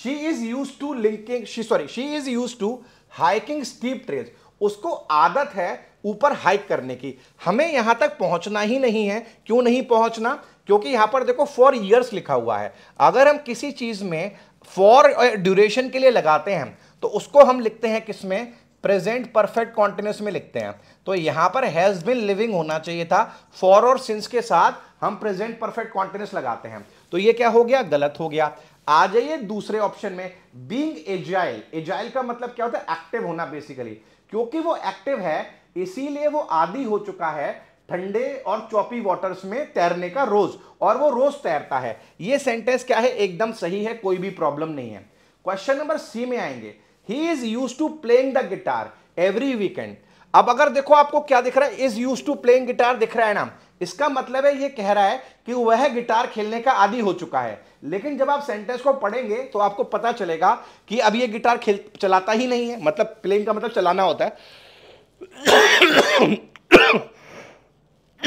she is use to linking she sorry she is use to hiking steep trails उसको आदत है ऊपर हाइक करने की हमें यहां तक पहुंचना ही नहीं है क्यों नहीं पहुंचना क्योंकि यहां पर देखो फॉर ईयर्स लिखा हुआ है अगर हम किसी चीज में फॉर ड्यूरेशन के लिए लगाते हैं तो उसको हम लिखते हैं किसमें प्रेजेंट परफेक्ट कॉन्टिन्यूस में लिखते हैं तो यहां पर हैज बिन लिविंग होना चाहिए था फॉर और सिंस के साथ हम प्रेजेंट परफेक्ट कॉन्टिन्यूस लगाते हैं तो ये क्या हो गया गलत हो गया आ जाइए दूसरे ऑप्शन में बींग एजाइल एजाइल का मतलब क्या होता है एक्टिव होना बेसिकली क्योंकि वो एक्टिव है इसीलिए वो आदि हो चुका है ठंडे और चौपी वाटर्स में तैरने का रोज और वो रोज तैरता है ये सेंटेंस क्या है एकदम सही है कोई भी प्रॉब्लम नहीं है क्वेश्चन नंबर सी में आएंगे he is use to playing the guitar every weekend अब अगर देखो आपको क्या दिख रहा है is use to playing guitar दिख रहा है ना इसका मतलब है ये कह रहा है कि वह गिटार खेलने का आदि हो चुका है लेकिन जब आप सेंटेंस को पढ़ेंगे तो आपको पता चलेगा कि अब ये गिटार खेल चलाता ही नहीं है मतलब प्लेइंग का मतलब चलाना होता है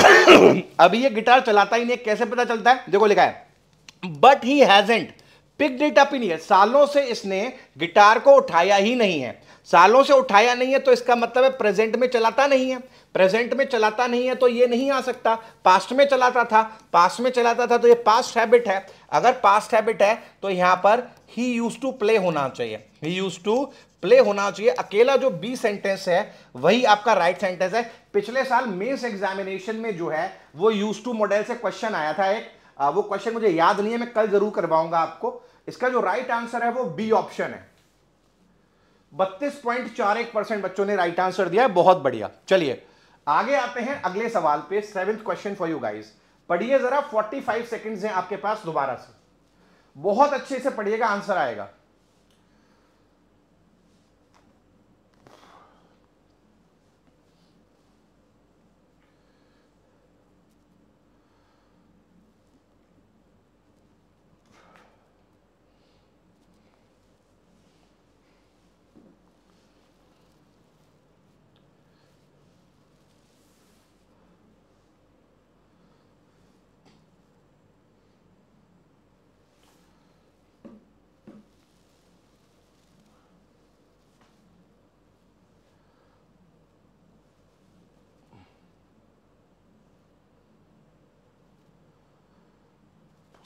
अभी ये गिटार चलाता ही नहीं कैसे पता चलता है देखो लिखा है but he hasn't picked it up in सालों से इसने गिटार को उठाया ही नहीं है सालों से उठाया नहीं है तो इसका मतलब है प्रेजेंट में चलाता नहीं है प्रेजेंट में चलाता नहीं है तो ये नहीं आ सकता पास्ट में चलाता था पास्ट में चलाता था तो ये पास्ट हैबिट है अगर पास्ट हैबिट है तो यहां पर ही यूज टू प्ले होना चाहिए ही यूज टू प्ले होना चाहिए अकेला जो बी सेंटेंस है वही आपका राइट right सेंटेंस है पिछले साल मेंस एग्जामिनेशन में जो है वो यूज टू मॉडल से क्वेश्चन आया था एक आ, वो क्वेश्चन मुझे याद नहीं है मैं कल जरूर करवाऊंगा आपको इसका जो राइट right आंसर है वो बी ऑप्शन है बत्तीस पॉइंट चार एक परसेंट बच्चों ने राइट right आंसर दिया है बहुत बढ़िया चलिए आगे आते हैं अगले सवाल पे seventh question for you guys पढ़िए जरा 45 सेकंड्स हैं आपके पास दोबारा से बहुत अच्छे से पढ़िएगा आंसर आएगा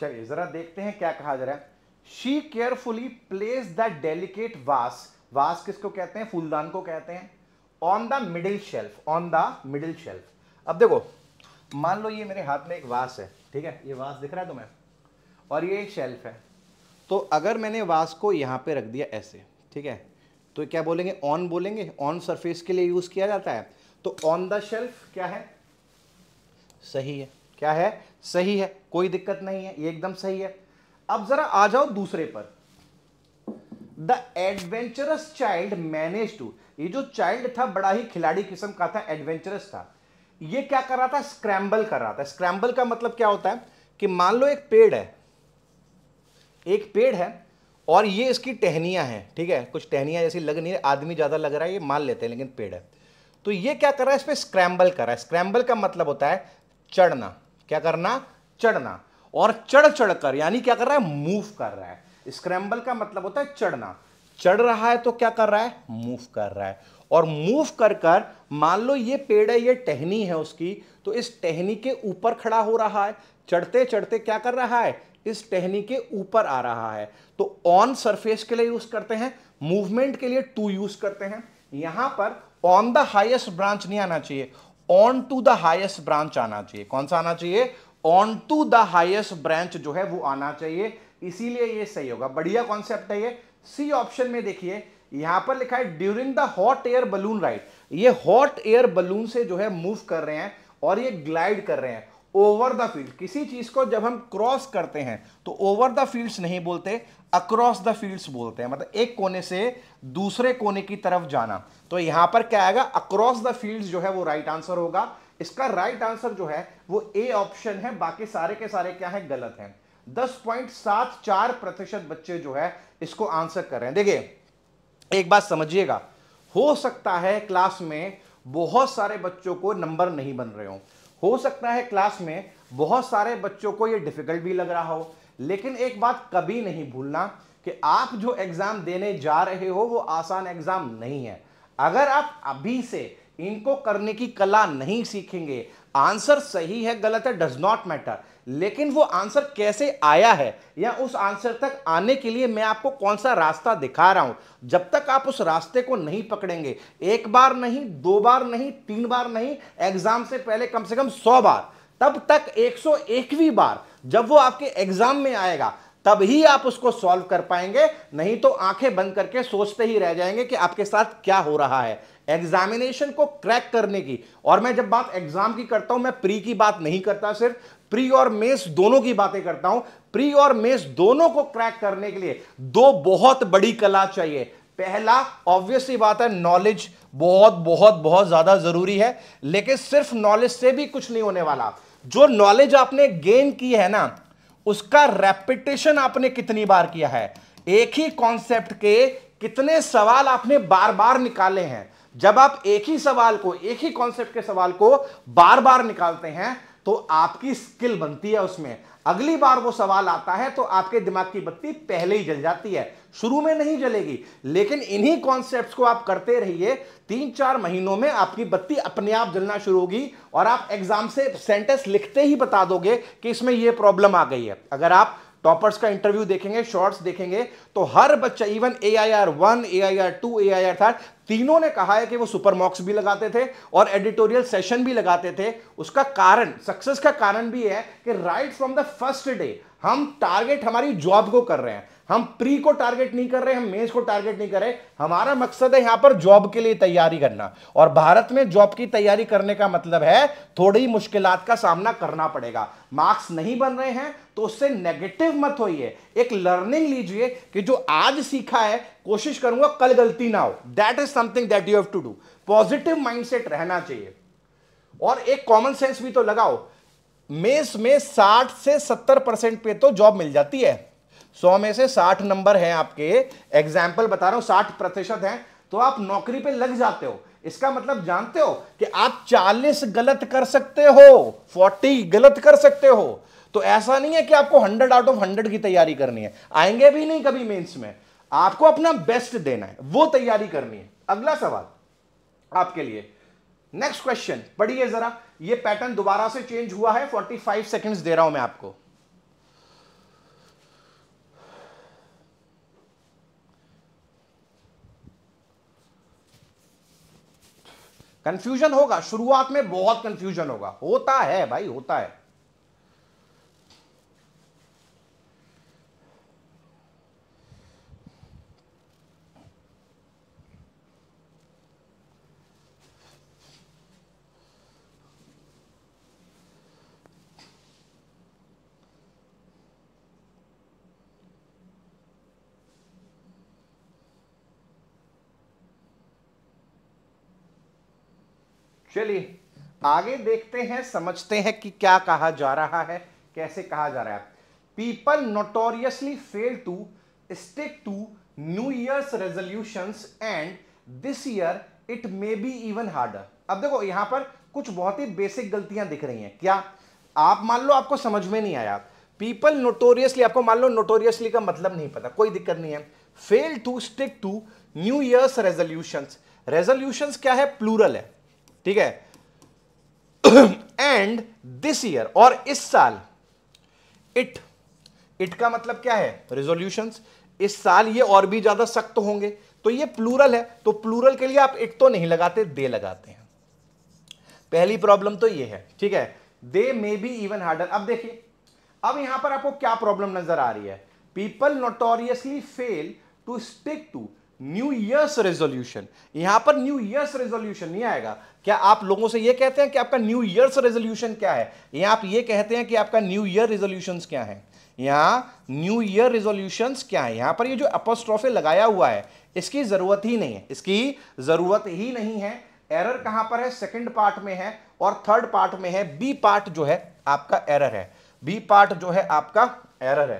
चलिए जरा देखते हैं क्या कहा जा रहा है she carefully place the delicate vase vase किसको कहते हैं फूलदान को कहते हैं on the middle shelf on the middle shelf अब देखो मान लो ये मेरे हाथ में एक वास है ठीक है ये वास दिख रहा है तुम्हें और ये एक शेल्फ है तो अगर मैंने वास को यहाँ पे रख दिया ऐसे ठीक है तो क्या बोलेंगे ऑन बोलेंगे ऑन सरफेस के लिए यूज़ किया जाता है तो ऑन द शेल्फ क्या है सही है क्या है सही है कोई दिक्कत नहीं है ये एकदम सही है अब जरा आ जाओ दूसरे पर the adventurous child manage to ये जो चाइल्ड था बड़ा ही खिलाड़ी किस्म का था एडवेंचरस था ये क्या कर रहा था स्क्रैम्बल कर रहा था स्क्रैम्बल का मतलब क्या होता है कि मान लो एक पेड़ है एक पेड़ है और ये इसकी टहनियां हैं ठीक है कुछ टहनियां जैसी लग नहीं आदमी ज़्यादा लग रहा है ये मान लेते हैं लेकिन पेड़ है तो ये क्या कर रहा है इस पर स्क्रैम्बल कर रहा है स्क्रैम्बल का मतलब होता है चढ़ना क्या करना चढ़ना और चढ़ चढ़कर यानी क्या कर रहा है मूव कर रहा है स्क्रैम्बल का मतलब होता है चढ़ना चढ़ रहा है तो क्या कर रहा है मूव कर रहा है और मूव कर कर मान लो ये पेड़ है ये टहनी है उसकी तो इस टहनी के ऊपर खड़ा हो रहा है चढ़ते चढ़ते क्या कर रहा है इस टहनी के ऊपर आ रहा है तो ऑन सरफेस के लिए यूज करते हैं मूवमेंट के लिए टू यूज करते हैं यहां पर ऑन द हाइएस्ट ब्रांच नहीं आना चाहिए onto the highest branch आना चाहिए कौन सा आना चाहिए onto the highest branch जो है वो आना चाहिए इसीलिए ये सही होगा बढ़िया कॉन्सेप्ट है ये सी ऑप्शन में देखिए यहां पर लिखा है during the hot air balloon ride ये हॉट एयर बलून से जो है मूव कर रहे हैं और ये ग्लाइड कर रहे हैं ओवर द फील्ड किसी चीज को जब हम क्रॉस करते हैं तो ओवर द फील्ड्स नहीं बोलते अक्रॉस द फील्ड्स बोलते हैं मतलब एक कोने से दूसरे कोने की तरफ जाना तो यहां पर क्या आएगा अक्रॉस द फील्ड्स जो है वो राइट right आंसर होगा इसका राइट right आंसर जो है वो ए ऑप्शन है बाकी सारे के सारे क्या है गलत है दस पॉइंट सात चार प्रतिशत बच्चे जो है इसको आंसर कर रहे हैं देखिए एक बात समझिएगा हो सकता है क्लास में बहुत सारे बच्चों को नंबर नहीं बन रहे हो हो सकता है क्लास में बहुत सारे बच्चों को ये डिफिकल्ट भी लग रहा हो लेकिन एक बात कभी नहीं भूलना कि आप जो एग्ज़ाम देने जा रहे हो वो आसान एग्ज़ाम नहीं है अगर आप अभी से इनको करने की कला नहीं सीखेंगे आंसर सही है गलत है डज नॉट मैटर लेकिन वो आंसर कैसे आया है या उस आंसर तक आने के लिए मैं आपको कौन सा रास्ता दिखा रहा हूं जब तक आप उस रास्ते को नहीं पकड़ेंगे एक बार नहीं दो बार नहीं तीन बार नहीं एग्जाम से पहले कम से कम सौ बार तब तक एक 101वीं बार जब वो आपके एग्जाम में आएगा तब ही आप उसको सॉल्व कर पाएंगे नहीं तो आंखें बंद करके सोचते ही रह जाएंगे कि आपके साथ क्या हो रहा है एग्जामिनेशन को क्रैक करने की और मैं जब बात एग्जाम की करता हूं मैं प्री की बात नहीं करता सिर्फ प्री और मेस दोनों की बातें करता हूं प्री और मेस दोनों को क्रैक करने के लिए दो बहुत बड़ी कला चाहिए पहला ऑब्वियसली बात है नॉलेज बहुत बहुत बहुत ज्यादा जरूरी है लेकिन सिर्फ नॉलेज से भी कुछ नहीं होने वाला जो नॉलेज आपने गेन की है ना उसका रेपिटेशन आपने कितनी बार किया है एक ही कॉन्सेप्ट के कितने सवाल आपने बार बार निकाले हैं जब आप एक ही सवाल को एक ही कॉन्सेप्ट के सवाल को बार बार निकालते हैं तो आपकी स्किल बनती है उसमें अगली बार वो सवाल आता है तो आपके दिमाग की बत्ती पहले ही जल जाती है शुरू में नहीं जलेगी लेकिन इन्हीं कॉन्सेप्ट्स को आप करते रहिए तीन चार महीनों में आपकी बत्ती अपने आप जलना शुरू होगी और आप एग्जाम से सेंटेंस लिखते ही बता दोगे कि इसमें यह प्रॉब्लम आ गई है अगर आप टॉपर्स का इंटरव्यू देखेंगे शॉर्ट्स देखेंगे तो हर बच्चा even A I R one A I R two A I R third तीनों ने कहा है कि वो सुपर मॉक्स भी लगाते थे और एडिटोरियल सेशन भी लगाते थे उसका कारण सक्सेस का कारण भी है कि right from the first day हम टारगेट हमारी जॉब को कर रहे हैं हम प्री को टारगेट नहीं कर रहे हम मेंस को टारगेट नहीं कर रहे हमारा मकसद है यहां पर जॉब के लिए तैयारी करना और भारत में जॉब की तैयारी करने का मतलब है थोड़ी मुश्किल का सामना करना पड़ेगा मार्क्स नहीं बन रहे हैं तो उससे नेगेटिव मत होइए एक लर्निंग लीजिए कि जो आज सीखा है कोशिश करूंगा कल गलती ना हो that is something that you have to do positive mind रहना चाहिए और एक कॉमन सेंस भी तो लगाओ मेस में 60 से 70 परसेंट पे तो जॉब मिल जाती है सौ में से साठ नंबर हैं आपके एग्जाम्पल बता रहा हूं साठ प्रतिशत है तो आप नौकरी पे लग जाते हो इसका मतलब जानते हो कि आप 40 गलत कर सकते हो 40 गलत कर सकते हो तो ऐसा नहीं है कि आपको 100 आउट ऑफ 100 की तैयारी करनी है आएंगे भी नहीं कभी मेंस में आपको अपना बेस्ट देना है वो तैयारी करनी है अगला सवाल आपके लिए नेक्स्ट क्वेश्चन पढ़िए जरा ये पैटर्न दोबारा से चेंज हुआ है 45 सेकंड्स दे रहा हूं मैं आपको कंफ्यूजन होगा शुरुआत में बहुत कंफ्यूजन होगा होता है भाई होता है चलिए आगे देखते हैं समझते हैं कि क्या कहा जा रहा है कैसे कहा जा रहा है people notoriously fail to stick to new year's resolution and this year it may be even harder अब देखो यहां पर कुछ बहुत ही बेसिक गलतियां दिख रही हैं क्या आप मान लो आपको समझ में नहीं आया पीपल नोटोरियसली आपको मान लो नोटोरियसली का मतलब नहीं पता कोई दिक्कत नहीं है fail to stick to new year's resolution resolution क्या है प्लूरल है ठीक है एंड दिस ईयर और इस साल इट इट का मतलब क्या है रेजोल्यूशन इस साल ये और भी ज्यादा सख्त होंगे तो ये प्लूरल है तो प्लूरल के लिए आप इट तो नहीं लगाते दे लगाते हैं पहली प्रॉब्लम तो ये है ठीक है they may be even harder अब देखिए अब यहां पर आपको क्या प्रॉब्लम नजर आ रही है people notoriously fail to stick to new year's resolution यहां पर न्यू ईयर्स रेजोल्यूशन नहीं आएगा क्या आप लोगों से यह कहते हैं कि आपका न्यू ईयर्स रेजोल्यूशन क्या है यहां आप ये कहते हैं कि आपका न्यू ईयर रेजोल्यूशन क्या है यहां न्यू ईयर रेजोल्यूशन क्या है यहां पर ये यह जो अपोस्ट्रॉफी लगाया हुआ है इसकी ज़रूरत ही नहीं है इसकी ज़रूरत ही नहीं है एरर कहां पर है सेकेंड पार्ट में है और थर्ड पार्ट में है बी पार्ट जो है आपका एरर है बी पार्ट जो है आपका एरर है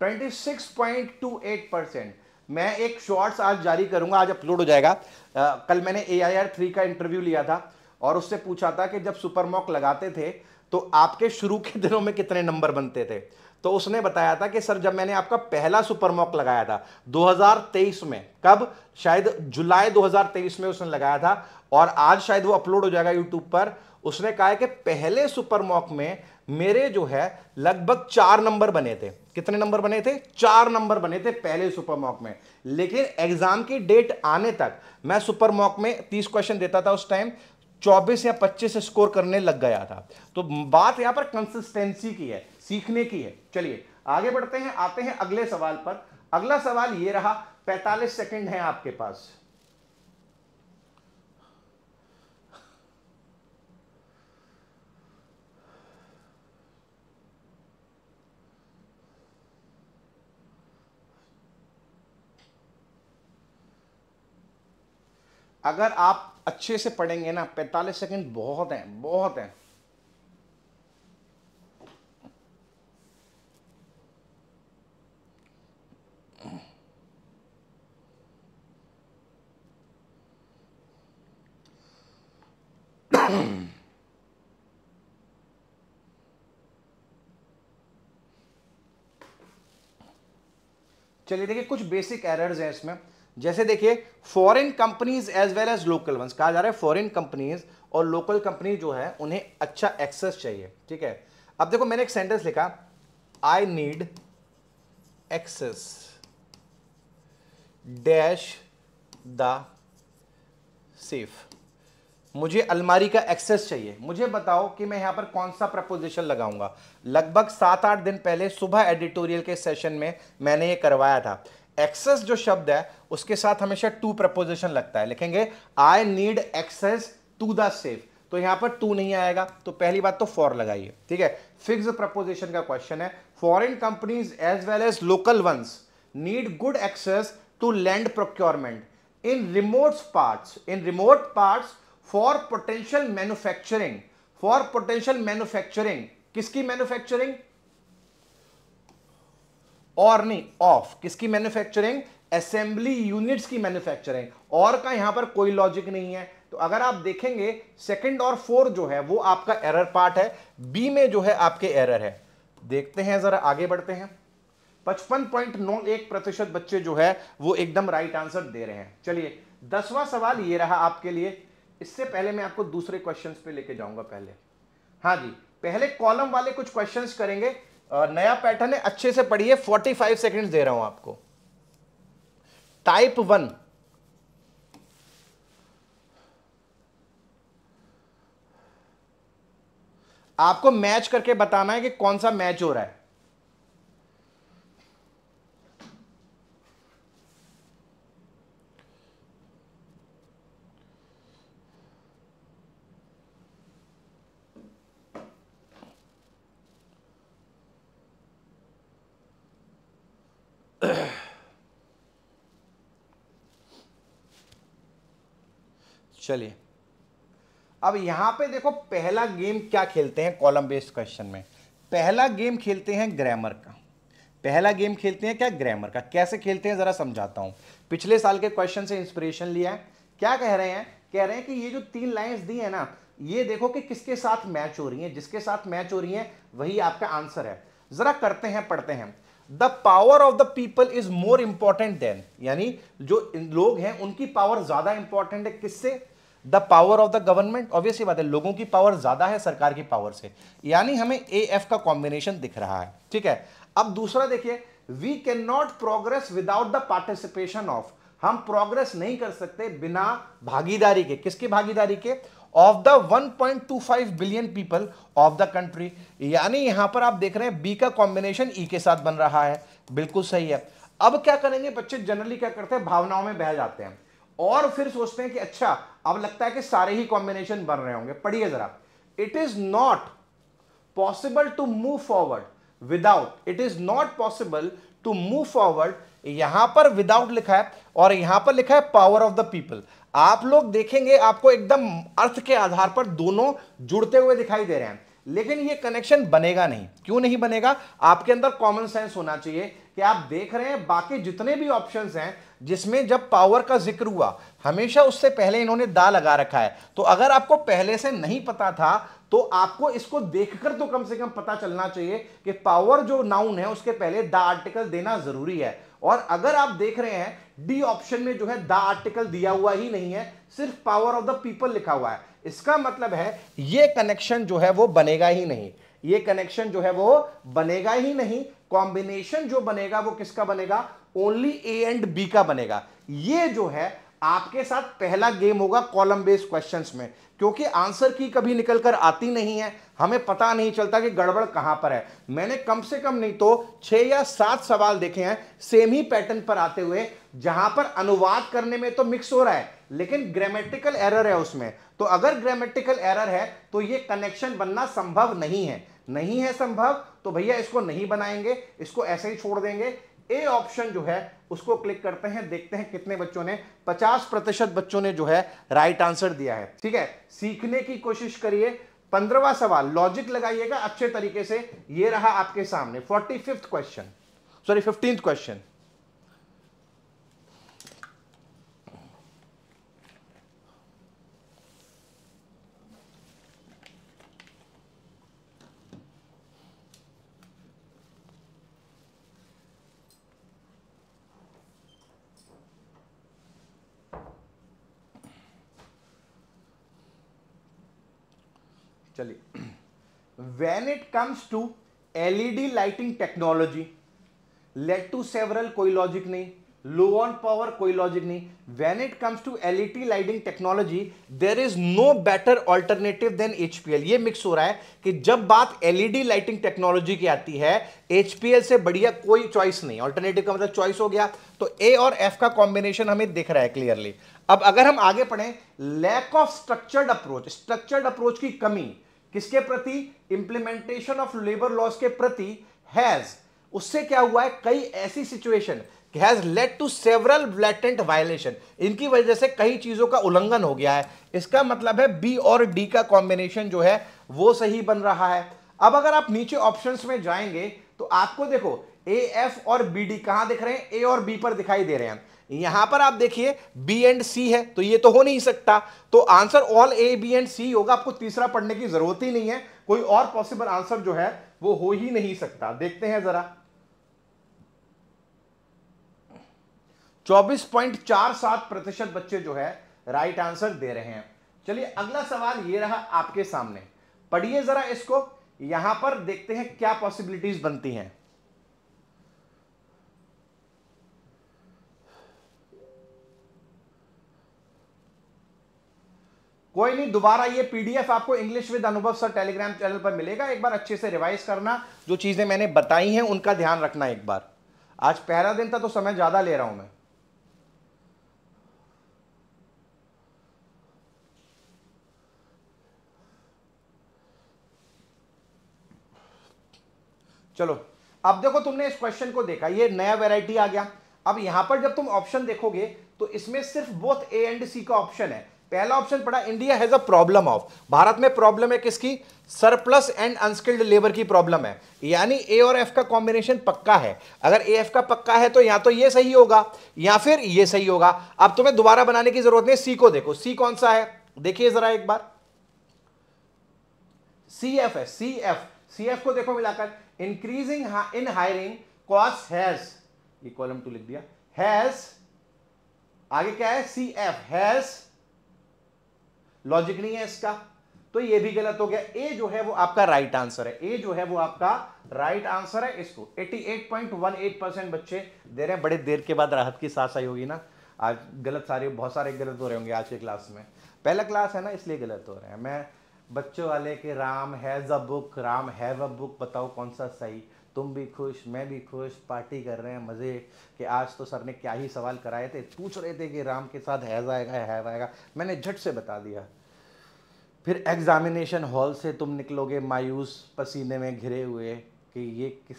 twenty six point two eight percent मैं एक शॉर्ट्स आज जारी करूंगा आज अपलोड हो जाएगा आ, कल मैंने ए आई आर थ्री का इंटरव्यू लिया था और उससे पूछा था कि जब सुपर मॉक लगाते थे तो आपके शुरू के दिनों में कितने नंबर बनते थे तो उसने बताया था कि सर जब मैंने आपका पहला सुपर मॉक लगाया था 2023 में कब शायद जुलाई 2023 में उसने लगाया था और आज शायद वो अपलोड हो जाएगा यूट्यूब पर उसने कहा है कि पहले सुपर मॉक में मेरे जो है लगभग चार नंबर बने थे कितने नंबर बने थे चार नंबर बने थे पहले सुपर मॉक में लेकिन एग्जाम की डेट आने तक मैं सुपर मॉक में तीस क्वेश्चन देता था उस टाइम 24 या 25 स्कोर करने लग गया था तो बात यहां पर कंसिस्टेंसी की है सीखने की है चलिए आगे बढ़ते हैं आते हैं अगले सवाल पर अगला सवाल यह रहा 45 सेकंड है आपके पास अगर आप अच्छे से पढ़ेंगे ना 45 सेकंड बहुत हैं बहुत हैं चलिए देखिए कुछ बेसिक एरर्स हैं इसमें जैसे देखिए foreign companies as well as local ones कहा जा रहा है फॉरेन कंपनीज और लोकल कंपनी जो है उन्हें अच्छा एक्सेस चाहिए ठीक है अब देखो मैंने एक सेंटेंस लिखा I need access dash the safe मुझे अलमारी का एक्सेस चाहिए मुझे बताओ कि मैं यहां पर कौन सा प्रपोजिशन लगाऊंगा लगभग सात आठ दिन पहले सुबह एडिटोरियल के सेशन में मैंने ये करवाया था एक्सेस जो शब्द है उसके साथ हमेशा टू प्रपोजिशन लगता है लिखेंगे I need access to the safe तो यहां पर टू नहीं आएगा तो पहली बात तो फॉर लगाइए ठीक है फिक्स प्रपोजिशन का क्वेश्चन है foreign companies as well as local ones need good access to land procurement in remote parts in remote part for potential manufacturing for potential manufacturing किसकी मैन्युफैक्चरिंग और नहीं ऑफ किसकी manufacturing assembly units की manufacturing और का यहां पर कोई लॉजिक नहीं है तो अगर आप देखेंगे सेकंड और फोर जो है वो आपका एरर पार्ट है बी में जो है आपके एरर है देखते हैं जरा आगे बढ़ते हैं पचपन पॉइंट नौ एक प्रतिशत बच्चे जो है वो एकदम राइट आंसर दे रहे हैं चलिए दसवां सवाल ये रहा आपके लिए इससे पहले मैं आपको दूसरे क्वेश्चन पे लेके जाऊंगा पहले हाँ जी पहले कॉलम वाले कुछ क्वेश्चन करेंगे नया पैटर्न है अच्छे से पढ़िए 45 फाइव दे रहा हूं आपको टाइप वन आपको मैच करके बताना है कि कौन सा मैच हो रहा है चलिए अब यहां पे देखो पहला गेम क्या खेलते हैं कॉलम बेस्ड क्वेश्चन में पहला गेम खेलते हैं ग्रामर का पहला गेम खेलते हैं क्या ग्रामर का कैसे खेलते हैं जरा समझाता हूं पिछले साल के क्वेश्चन से इंस्पिरेशन लिया है क्या कह रहे हैं कह रहे हैं कि ये जो तीन लाइंस दी है ना ये देखो कि किसके साथ मैच हो रही है जिसके साथ मैच हो रही है वही आपका आंसर है जरा करते हैं पढ़ते हैं the power of the people is more important than यानी जो लोग हैं उनकी पावर ज्यादा इंपॉर्टेंट है किससे the power of the government obvious बात है लोगों की पावर ज़्यादा है सरकार की पावर से यानी हमें ए एफ का कॉम्बिनेशन दिख रहा है ठीक है अब दूसरा देखिए we can not progress without the participation of हम प्रोग्रेस नहीं कर सकते बिना भागीदारी के किसकी भागीदारी के of the 1.25 billion people of the country यानी यहां पर आप देख रहे हैं बी का कॉम्बिनेशन ई e के साथ बन रहा है बिल्कुल सही है अब क्या करेंगे बच्चे जनरली क्या करते हैं भावनाओं में बह जाते हैं और फिर सोचते हैं कि अच्छा अब लगता है कि सारे ही कॉम्बिनेशन बन रहे होंगे पढ़िए जरा it is not possible to move forward without it is not possible to move forward यहां पर विदाउट लिखा है और यहां पर लिखा है पावर ऑफ द पीपल आप लोग देखेंगे आपको एकदम अर्थ के आधार पर दोनों जुड़ते हुए दिखाई दे रहे हैं लेकिन ये कनेक्शन बनेगा नहीं क्यों नहीं बनेगा आपके अंदर कॉमन सेंस होना चाहिए कि आप देख रहे हैं बाकी जितने भी ऑप्शंस हैं जिसमें जब पावर का जिक्र हुआ हमेशा उससे पहले इन्होंने दा लगा रखा है तो अगर आपको पहले से नहीं पता था तो आपको इसको देखकर तो कम से कम पता चलना चाहिए कि पावर जो नाउन है उसके पहले द आर्टिकल देना जरूरी है और अगर आप देख रहे हैं डी ऑप्शन में जो है द आर्टिकल दिया हुआ ही नहीं है सिर्फ पावर ऑफ द पीपल लिखा हुआ है इसका मतलब है ये कनेक्शन जो है वो बनेगा ही नहीं ये कनेक्शन जो है वो बनेगा ही नहीं कॉम्बिनेशन जो बनेगा वो किसका बनेगा ओनली ए एंड बी का बनेगा ये जो है आपके साथ पहला गेम होगा कॉलम बेस्ड क्वेश्चंस में क्योंकि आंसर की कभी निकल कर आती नहीं है हमें पता नहीं चलता कि गड़बड़ कहां पर है मैंने कम से कम नहीं तो छह या सात सवाल देखे हैं सेम ही पैटर्न पर आते हुए जहां पर अनुवाद करने में तो मिक्स हो रहा है लेकिन ग्रामेटिकल एरर है उसमें तो अगर ग्रामेटिकल एरर है तो यह कनेक्शन बनना संभव नहीं है नहीं है संभव तो भैया इसको नहीं बनाएंगे इसको ऐसे ही छोड़ देंगे ए ऑप्शन जो है उसको क्लिक करते हैं देखते हैं कितने बच्चों ने 50 प्रतिशत बच्चों ने जो है राइट आंसर दिया है ठीक है सीखने की कोशिश करिए पंद्रवा सवाल लॉजिक लगाइएगा अच्छे तरीके से ये रहा आपके सामने forty question sorry fifteenth question when it comes to LED lighting technology, LED to several कोई logic नहीं low on power कोई logic नहीं when it comes to LED lighting technology there is no better alternative than HPL ये mix हो रहा है कि जब बात LED lighting technology की आती है HPL से बढ़िया कोई choice नहीं alternative का मतलब choice हो गया तो A और F का combination हमें दिख रहा है clearly अब अगर हम आगे पढ़ें lack of structured approach structured approach की कमी किसके प्रति इंप्लीमेंटेशन ऑफ लेबर लॉस के प्रति हैज उससे क्या हुआ है कई ऐसी situation has led to several blatant violation इनकी वजह से कई चीजों का उल्लंघन हो गया है इसका मतलब है बी और डी का कॉम्बिनेशन जो है वो सही बन रहा है अब अगर आप नीचे ऑप्शंस में जाएंगे तो आपको देखो ए एफ और बी डी कहां दिख रहे हैं ए और बी पर दिखाई दे रहे हैं यहां पर आप देखिए बी एंड सी है तो ये तो हो नहीं सकता तो answer all A B and C होगा आपको तीसरा पढ़ने की जरूरत ही नहीं है कोई और पॉसिबल आंसर जो है वो हो ही नहीं सकता देखते हैं जरा 24.47 प्रतिशत बच्चे जो है राइट आंसर दे रहे हैं चलिए अगला सवाल ये रहा आपके सामने पढ़िए जरा इसको यहां पर देखते हैं क्या पॉसिबिलिटीज बनती हैं कोई नहीं दोबारा ये पीडीएफ आपको English with Anubhav sir Telegram channel पर मिलेगा एक बार अच्छे से रिवाइज करना जो चीज़ें मैंने बताई हैं उनका ध्यान रखना एक बार आज पहला दिन था तो समय ज़्यादा ले रहा हूं मैं चलो अब देखो तुमने इस क्वेश्चन को देखा ये नया वेराइटी आ गया अब यहां पर जब तुम ऑप्शन देखोगे तो इसमें सिर्फ बोथ ए एंड सी का ऑप्शन है पहला ऑप्शन पढ़ा India has a problem of Bharat में प्रॉब्लम है किसकी सरप्लस एंड अनस्किल्ड लेबर की प्रॉब्लम है यानी ए और एफ का कॉम्बिनेशन पक्का है अगर ए एफ का पक्का है तो या तो ये सही होगा या फिर ये सही होगा अब तुम्हें दोबारा बनाने की जरूरत नहीं सी को देखो सी कौन सा है देखिए जरा एक बार सी एफ है सी एफ सी एफ को देखो मिलाकर increasing in hiring cost has ये कॉलम टू लिख दिया हैज आगे क्या है सी एफ हैज लॉजिक नहीं है इसका तो ये भी गलत हो गया ए जो है वो आपका राइट आंसर है ए जो है वो आपका राइट आंसर है इसको 88.18 परसेंट बच्चे दे रहे हैं बड़े देर के बाद राहत की सांस आई होगी ना आज गलत सारे बहुत सारे गलत हो रहे होंगे आज के क्लास में पहला क्लास है ना इसलिए गलत हो रहे हैं मैं बच्चों वाले के Ram has a book Ram have a book बताओ कौन सा सही तुम भी खुश मैं भी खुश पार्टी कर रहे हैं मज़े कि आज तो सर ने क्या ही सवाल कराए थे पूछ रहे थे कि राम के साथ हैज़ आएगा हैव आएगा मैंने झट से बता दिया फिर एग्ज़ामिनेशन हॉल से तुम निकलोगे मायूस पसीने में घिरे हुए कि ये किस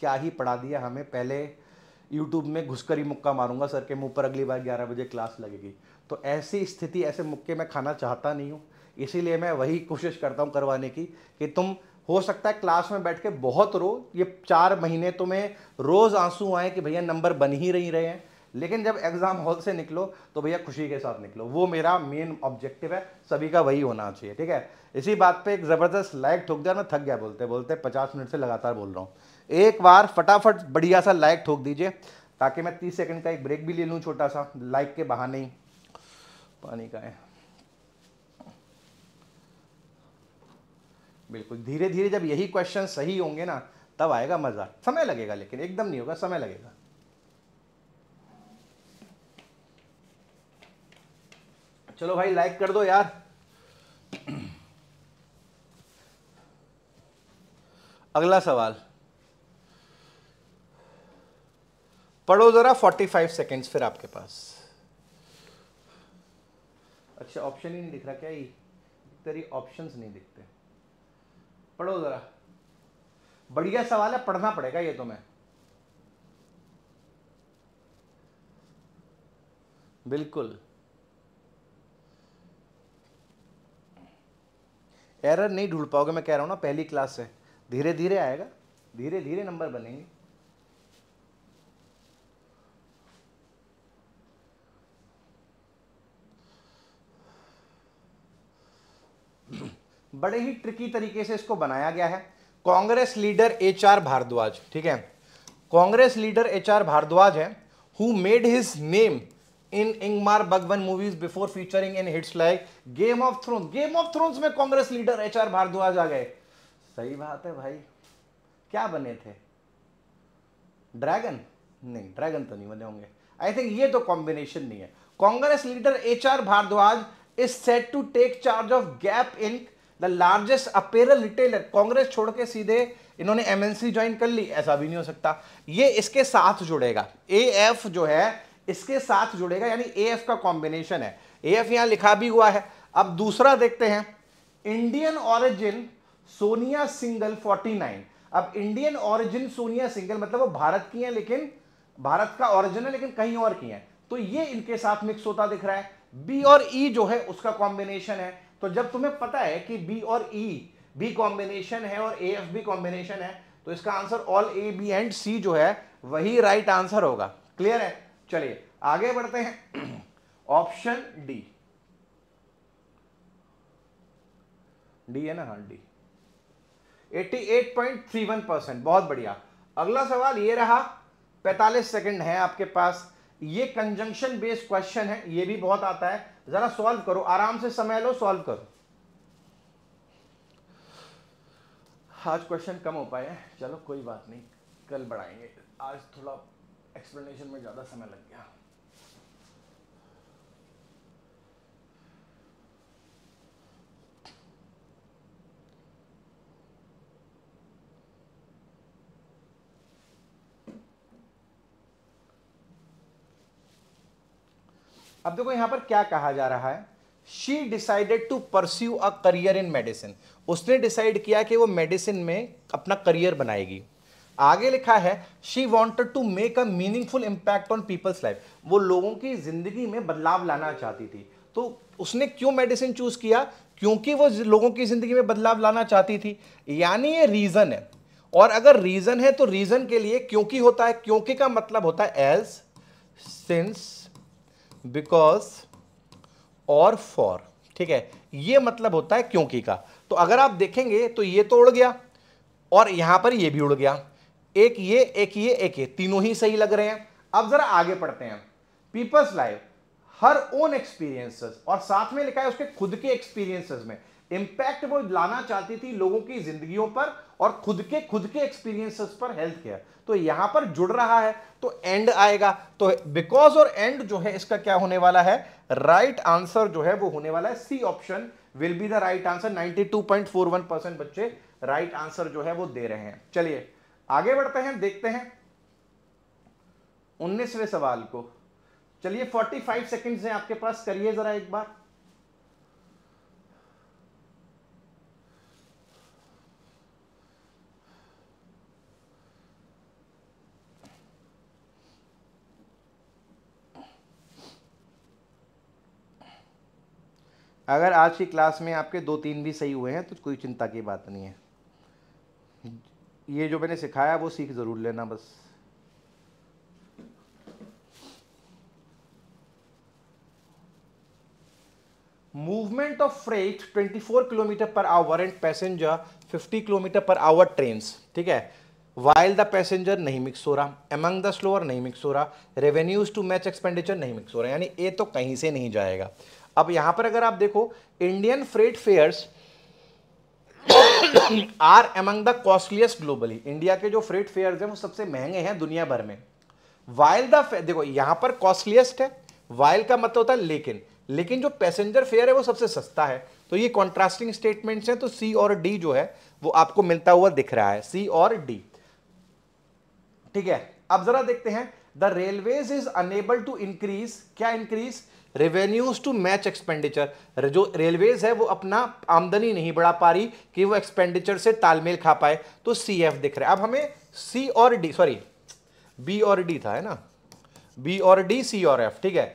क्या ही पढ़ा दिया हमें पहले यूट्यूब में घुसकर ही मुक्का मारूंगा सर के मुंह पर अगली बार ग्यारह बजे क्लास लगेगी तो ऐसी स्थिति ऐसे मुक्के मैं खाना चाहता नहीं हूँ इसीलिए मैं वही कोशिश करता हूँ करवाने की कि तुम हो सकता है क्लास में बैठ के बहुत रो ये चार महीने तुम्हें तो रोज़ आंसू आए कि भैया नंबर बन ही नहीं रहे हैं लेकिन जब एग्ज़ाम हॉल से निकलो तो भैया खुशी के साथ निकलो वो मेरा मेन ऑब्जेक्टिव है सभी का वही होना चाहिए ठीक है इसी बात पे एक ज़बरदस्त लाइक ठोक दिया मैं थक गया बोलते बोलते पचास मिनट से लगातार बोल रहा हूँ एक बार फटाफट बढ़िया सा लाइक ठोक दीजिए ताकि मैं तीस सेकंड का एक ब्रेक भी ले लूँ छोटा सा लाइक के बहाने ही पानी का है बिल्कुल धीरे धीरे जब यही क्वेश्चन सही होंगे ना तब आएगा मज़ा समय लगेगा लेकिन एकदम नहीं होगा समय लगेगा चलो भाई लाइक कर दो यार अगला सवाल पढ़ो ज़रा 45 सेकंड्स फिर आपके पास अच्छा ऑप्शन ही नहीं दिख रहा क्या ही तेरी ऑप्शंस नहीं दिखते पढ़ो ज़रा बढ़िया सवाल है पढ़ना पड़ेगा ये तुम्हें बिल्कुल एरर नहीं ढूंढ पाओगे मैं कह रहा हूं ना पहली क्लास से धीरे धीरे आएगा धीरे धीरे नंबर बनेंगे बड़े ही ट्रिकी तरीके से इसको बनाया गया है Congress leader H R Bhardwaj ठीक है Congress leader H R Bhardwaj है who made his name in Ingmar Bergman movies before featuring in hits like Game of Throne Game of Thrones में Congress leader H R Bhardwaj आ गए सही बात है भाई क्या बने थे ड्रैगन नहीं ड्रैगन तो नहीं बने होंगे आई थिंक ये तो कॉम्बिनेशन नहीं है Congress leader H R Bhardwaj is set to take charge of Gap Inc the largest apparel retailer Congress छोड़ के सीधे इन्होंने एमएनसी ज्वाइन कर ली ऐसा भी नहीं हो सकता ये इसके साथ जुड़ेगा ए जो है इसके साथ जुड़ेगा यानी ए का कॉम्बिनेशन है ए एफ लिखा भी हुआ है अब दूसरा देखते हैं इंडियन ऑरिजिन सोनिया सिंगल 49 अब इंडियन ऑरिजिन सोनिया सिंगल मतलब वो भारत की है लेकिन भारत का ऑरिजिन है लेकिन कहीं और की है तो ये इनके साथ मिक्स होता दिख रहा है बी और ई e जो है उसका कॉम्बिनेशन है तो जब तुम्हें पता है कि बी और ई बी कॉम्बिनेशन है और ए एफ बी कॉम्बिनेशन है तो इसका answer all A B and C जो है वही राइट right आंसर होगा क्लियर है चलिए आगे बढ़ते हैं ऑप्शन डी डी है ना हाँ डी 88.31 परसेंट बहुत बढ़िया अगला सवाल ये रहा 45 सेकंड है आपके पास ये कंजंक्शन बेस्ड क्वेश्चन है ये भी बहुत आता है जरा सॉल्व करो आराम से समय लो सॉल्व करो आज क्वेश्चन कम हो पाए चलो कोई बात नहीं कल बढ़ाएंगे आज थोड़ा एक्सप्लेनेशन में ज़्यादा समय लग गया अब देखो यहां पर क्या कहा जा रहा है she decided to pursue a career in medicine उसने डिसाइड किया कि वो मेडिसिन में अपना करियर बनाएगी आगे लिखा है she wanted to make a meaningful impact on people's life वो लोगों की ज़िंदगी में बदलाव लाना चाहती थी तो उसने क्यों मेडिसिन चूज़ किया क्योंकि वो लोगों की ज़िंदगी में बदलाव लाना चाहती थी यानी ये रीज़न है और अगर रीज़न है तो रीज़न के लिए क्योंकि होता है क्योंकि का मतलब होता है एज सिंस बिकॉज और फॉर ठीक है ये मतलब होता है क्योंकि का तो अगर आप देखेंगे तो ये तो उड़ गया और यहां पर ये भी उड़ गया एक ये एक ये एक ये तीनों ही सही लग रहे हैं अब जरा आगे पढ़ते हैं people's life her own experiences और साथ में लिखा है उसके खुद के एक्सपीरियंसेस में इंपैक्ट वो लाना चाहती थी लोगों की जिंदगियों पर और खुद के खुद के एक्सपीरियंसेस पर हेल्थ केयर तो यहां पर जुड़ रहा है तो एंड आएगा तो बिकॉज और एंड जो है इसका क्या होने वाला है राइट right आंसर जो है वो होने वाला है C option will be the right answer 92.41 percent बच्चे राइट right आंसर जो है वो दे रहे हैं चलिए आगे बढ़ते हैं देखते हैं उन्नीसवें सवाल को चलिए 45 सेकेंड्स हैं आपके पास करिए जरा एक बार अगर आज की क्लास में आपके दो तीन भी सही हुए हैं तो कोई चिंता की बात नहीं है ये जो मैंने सिखाया वो सीख ज़रूर लेना बस movement of freight four kilometre per hour and passenger fifty kilometre per hour train ठीक है वाइल द पैसेंजर नहीं मिक्स हो रहा एमंग द स्लोअर नहीं मिक्स हो रहा रेवेन्यूज टू मैच एक्सपेंडिचर नहीं मिक्स हो रहा यानी ये तो कहीं से नहीं जाएगा अब यहां पर अगर आप देखो Indian freight fares are among the costliest globally India के जो फ्रेट फेयर्स हैं वो सबसे महंगे हैं दुनिया भर में वाइल द देखो यहां पर कॉस्टलियस्ट है वाइल का मतलब होता है लेकिन लेकिन जो पैसेंजर फेयर है वो सबसे सस्ता है तो ये कॉन्ट्रास्टिंग स्टेटमेंट्स हैं तो सी और डी जो है वो आपको मिलता हुआ दिख रहा है सी और डी ठीक है अब जरा देखते हैं the railways is unable to increase क्या increase revenues to match expenditure जो रेलवेज है वो अपना आमदनी नहीं बढ़ा पा रही कि वो एक्सपेंडिचर से तालमेल खा पाए तो सी एफ दिख रहा है अब हमें सी और डी सॉरी बी और डी था है ना बी और डी सी और एफ ठीक है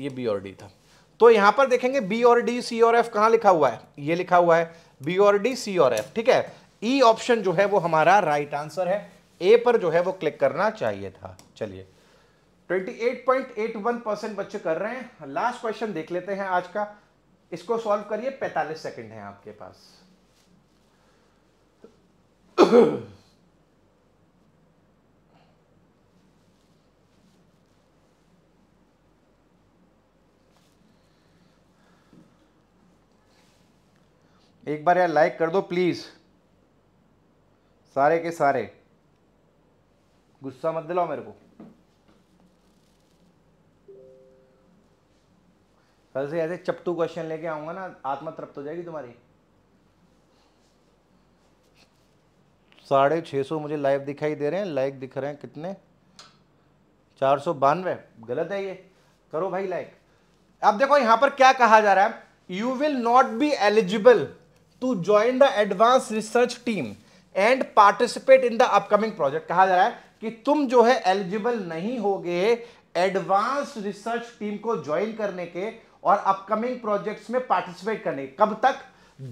ये बी और डी था तो यहां पर देखेंगे बी और डी सी और एफ कहां लिखा हुआ है ये लिखा हुआ है बी और डी सी और एफ ठीक है ई e ऑप्शन जो है वो हमारा राइट right आंसर है ए पर जो है वो क्लिक करना चाहिए था चलिए 28.81 परसेंट बच्चे कर रहे हैं लास्ट क्वेश्चन देख लेते हैं आज का इसको सॉल्व करिए 45 सेकंड है आपके पास एक बार यार लाइक कर दो प्लीज सारे के सारे गुस्सा मत दिलाओ मेरे को कल से ऐसे चपटू क्वेश्चन लेके आऊंगा ना आत्मा तृप्त हो जाएगी तुम्हारी साढ़े छः सौ मुझे लाइव दिखाई दे रहे हैं लाइक दिख रहे हैं कितने चार सौ बानवे गलत है ये करो भाई लाइक अब देखो यहां पर क्या कहा जा रहा है you will not be eligible to join the advance research team and participate in the upcoming project कहा जा रहा है कि तुम जो है एलिजिबल नहीं होगे एडवांस रिसर्च टीम को ज्वाइन करने के और अपकमिंग प्रोजेक्ट्स में पार्टिसिपेट करने कब तक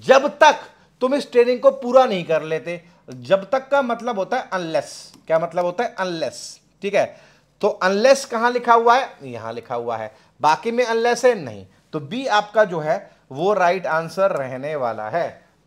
जब तक तुम इस ट्रेनिंग को पूरा नहीं कर लेते जब तक का मतलब होता है अनलेस क्या मतलब होता है अनलेस ठीक है तो अनलेस कहां लिखा हुआ है यहां लिखा हुआ है बाकी में अनलेस है नहीं तो बी आपका जो है वो राइट right आंसर रहने वाला है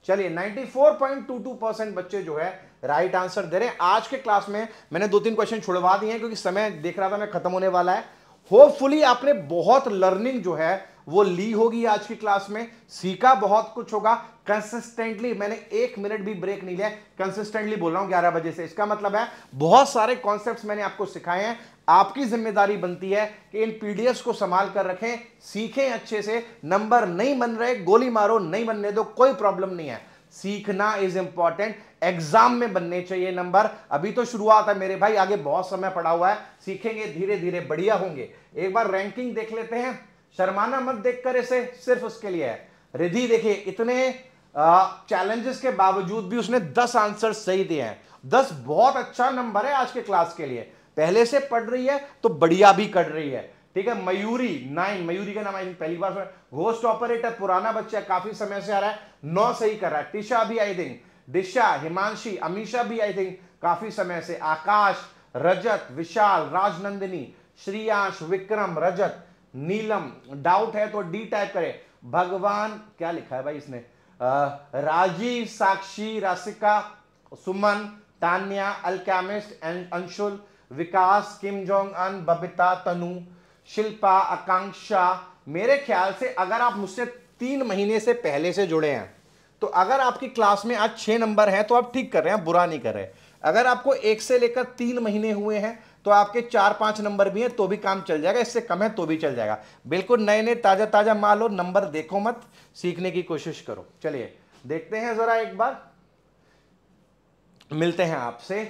चलिए 94.22 परसेंट बच्चे जो है राइट right आंसर दे रहे हैं आज के क्लास में मैंने दो तीन क्वेश्चन छुड़वा दिए हैं क्योंकि समय देख रहा था मैं खत्म होने वाला है होपफुली आपने बहुत लर्निंग जो है वो ली होगी आज की क्लास में सीखा बहुत कुछ होगा कंसिस्टेंटली मैंने एक मिनट भी ब्रेक नहीं लिया कंसिस्टेंटली बोल रहा हूं ग्यारह बजे से इसका मतलब है बहुत सारे कॉन्सेप्ट मैंने आपको सिखाए हैं आपकी जिम्मेदारी बनती है कि इन पीडीएफ को संभाल कर रखें सीखें अच्छे से नंबर नहीं बन रहे गोली मारो नहीं बनने दो कोई प्रॉब्लम नहीं है सीखना इज इंपॉर्टेंट एग्जाम में बनने चाहिए नंबर अभी तो शुरुआत है मेरे भाई आगे बहुत समय पड़ा हुआ है सीखेंगे धीरे धीरे बढ़िया होंगे एक बार रैंकिंग देख लेते हैं शर्माना मत देखकर इसे सिर्फ उसके लिए है रिधि देखिए इतने चैलेंजेस के बावजूद भी उसने दस आंसर सही दिए हैं दस बहुत अच्छा नंबर है आज के क्लास के लिए पहले से पढ़ रही है तो बढ़िया भी कर रही है ठीक है मयूरी नाइन मयूरी का नाम आई पहली बार घोस्ट ऑपरेटर पुराना बच्चा काफी समय से आ रहा है नौ सही कर रहा है टिशा भी आई थिंक दिशा हिमांशी अमीशा भी आई थिंक काफी समय से आकाश रजत विशाल राजनंदिनी श्रीयांश विक्रम रजत नीलम डाउट है तो डी टाइप करें भगवान क्या लिखा है भाई इसने राजीव साक्षी राशिका सुमन तान्या अल्कामिस्ट अं-, Anshul Vikas Kim Jong Un Babita Tanu Shilpa Akanksha मेरे ख्याल से अगर आप मुझसे तीन महीने से पहले से जुड़े हैं तो अगर आपकी क्लास में आज छह नंबर हैं तो आप ठीक कर रहे हैं बुरा नहीं कर रहे अगर आपको एक से लेकर तीन महीने हुए हैं तो आपके चार पांच नंबर भी हैं तो भी काम चल जाएगा इससे कम है तो भी चल जाएगा बिल्कुल नए नए ताज़ा ताज़ा माल हो नंबर देखो मत सीखने की कोशिश करो चलिए देखते हैं ज़रा एक बार मिलते हैं आपसे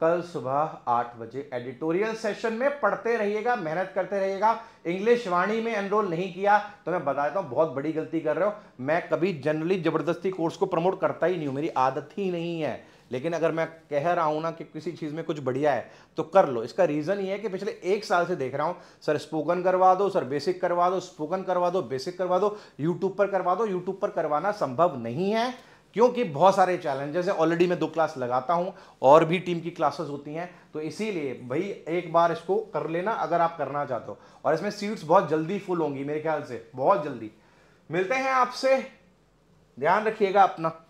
कल सुबह आठ बजे एडिटोरियल सेशन में पढ़ते रहिएगा मेहनत करते रहिएगा इंग्लिश वाणी में एनरोल नहीं किया तो मैं बता देता हूँ बहुत बड़ी गलती कर रहे हो मैं कभी जनरली ज़बरदस्ती कोर्स को प्रमोट करता ही नहीं हूँ मेरी आदत ही नहीं है लेकिन अगर मैं कह रहा हूँ ना कि किसी चीज़ में कुछ बढ़िया है तो कर लो इसका रीज़न ये है कि पिछले एक साल से देख रहा हूँ सर स्पोकन करवा दो सर बेसिक करवा दो स्पोकन करवा दो बेसिक करवा दो यूट्यूब पर करवा दो यूट्यूब पर करवाना संभव नहीं है क्योंकि बहुत सारे चैलेंजेस हैं ऑलरेडी मैं दो क्लास लगाता हूं और भी टीम की क्लासेस होती हैं तो इसीलिए भाई एक बार इसको कर लेना अगर आप करना चाहते हो और इसमें सीट्स बहुत जल्दी फुल होंगी मेरे ख्याल से बहुत जल्दी मिलते हैं आपसे ध्यान रखिएगा अपना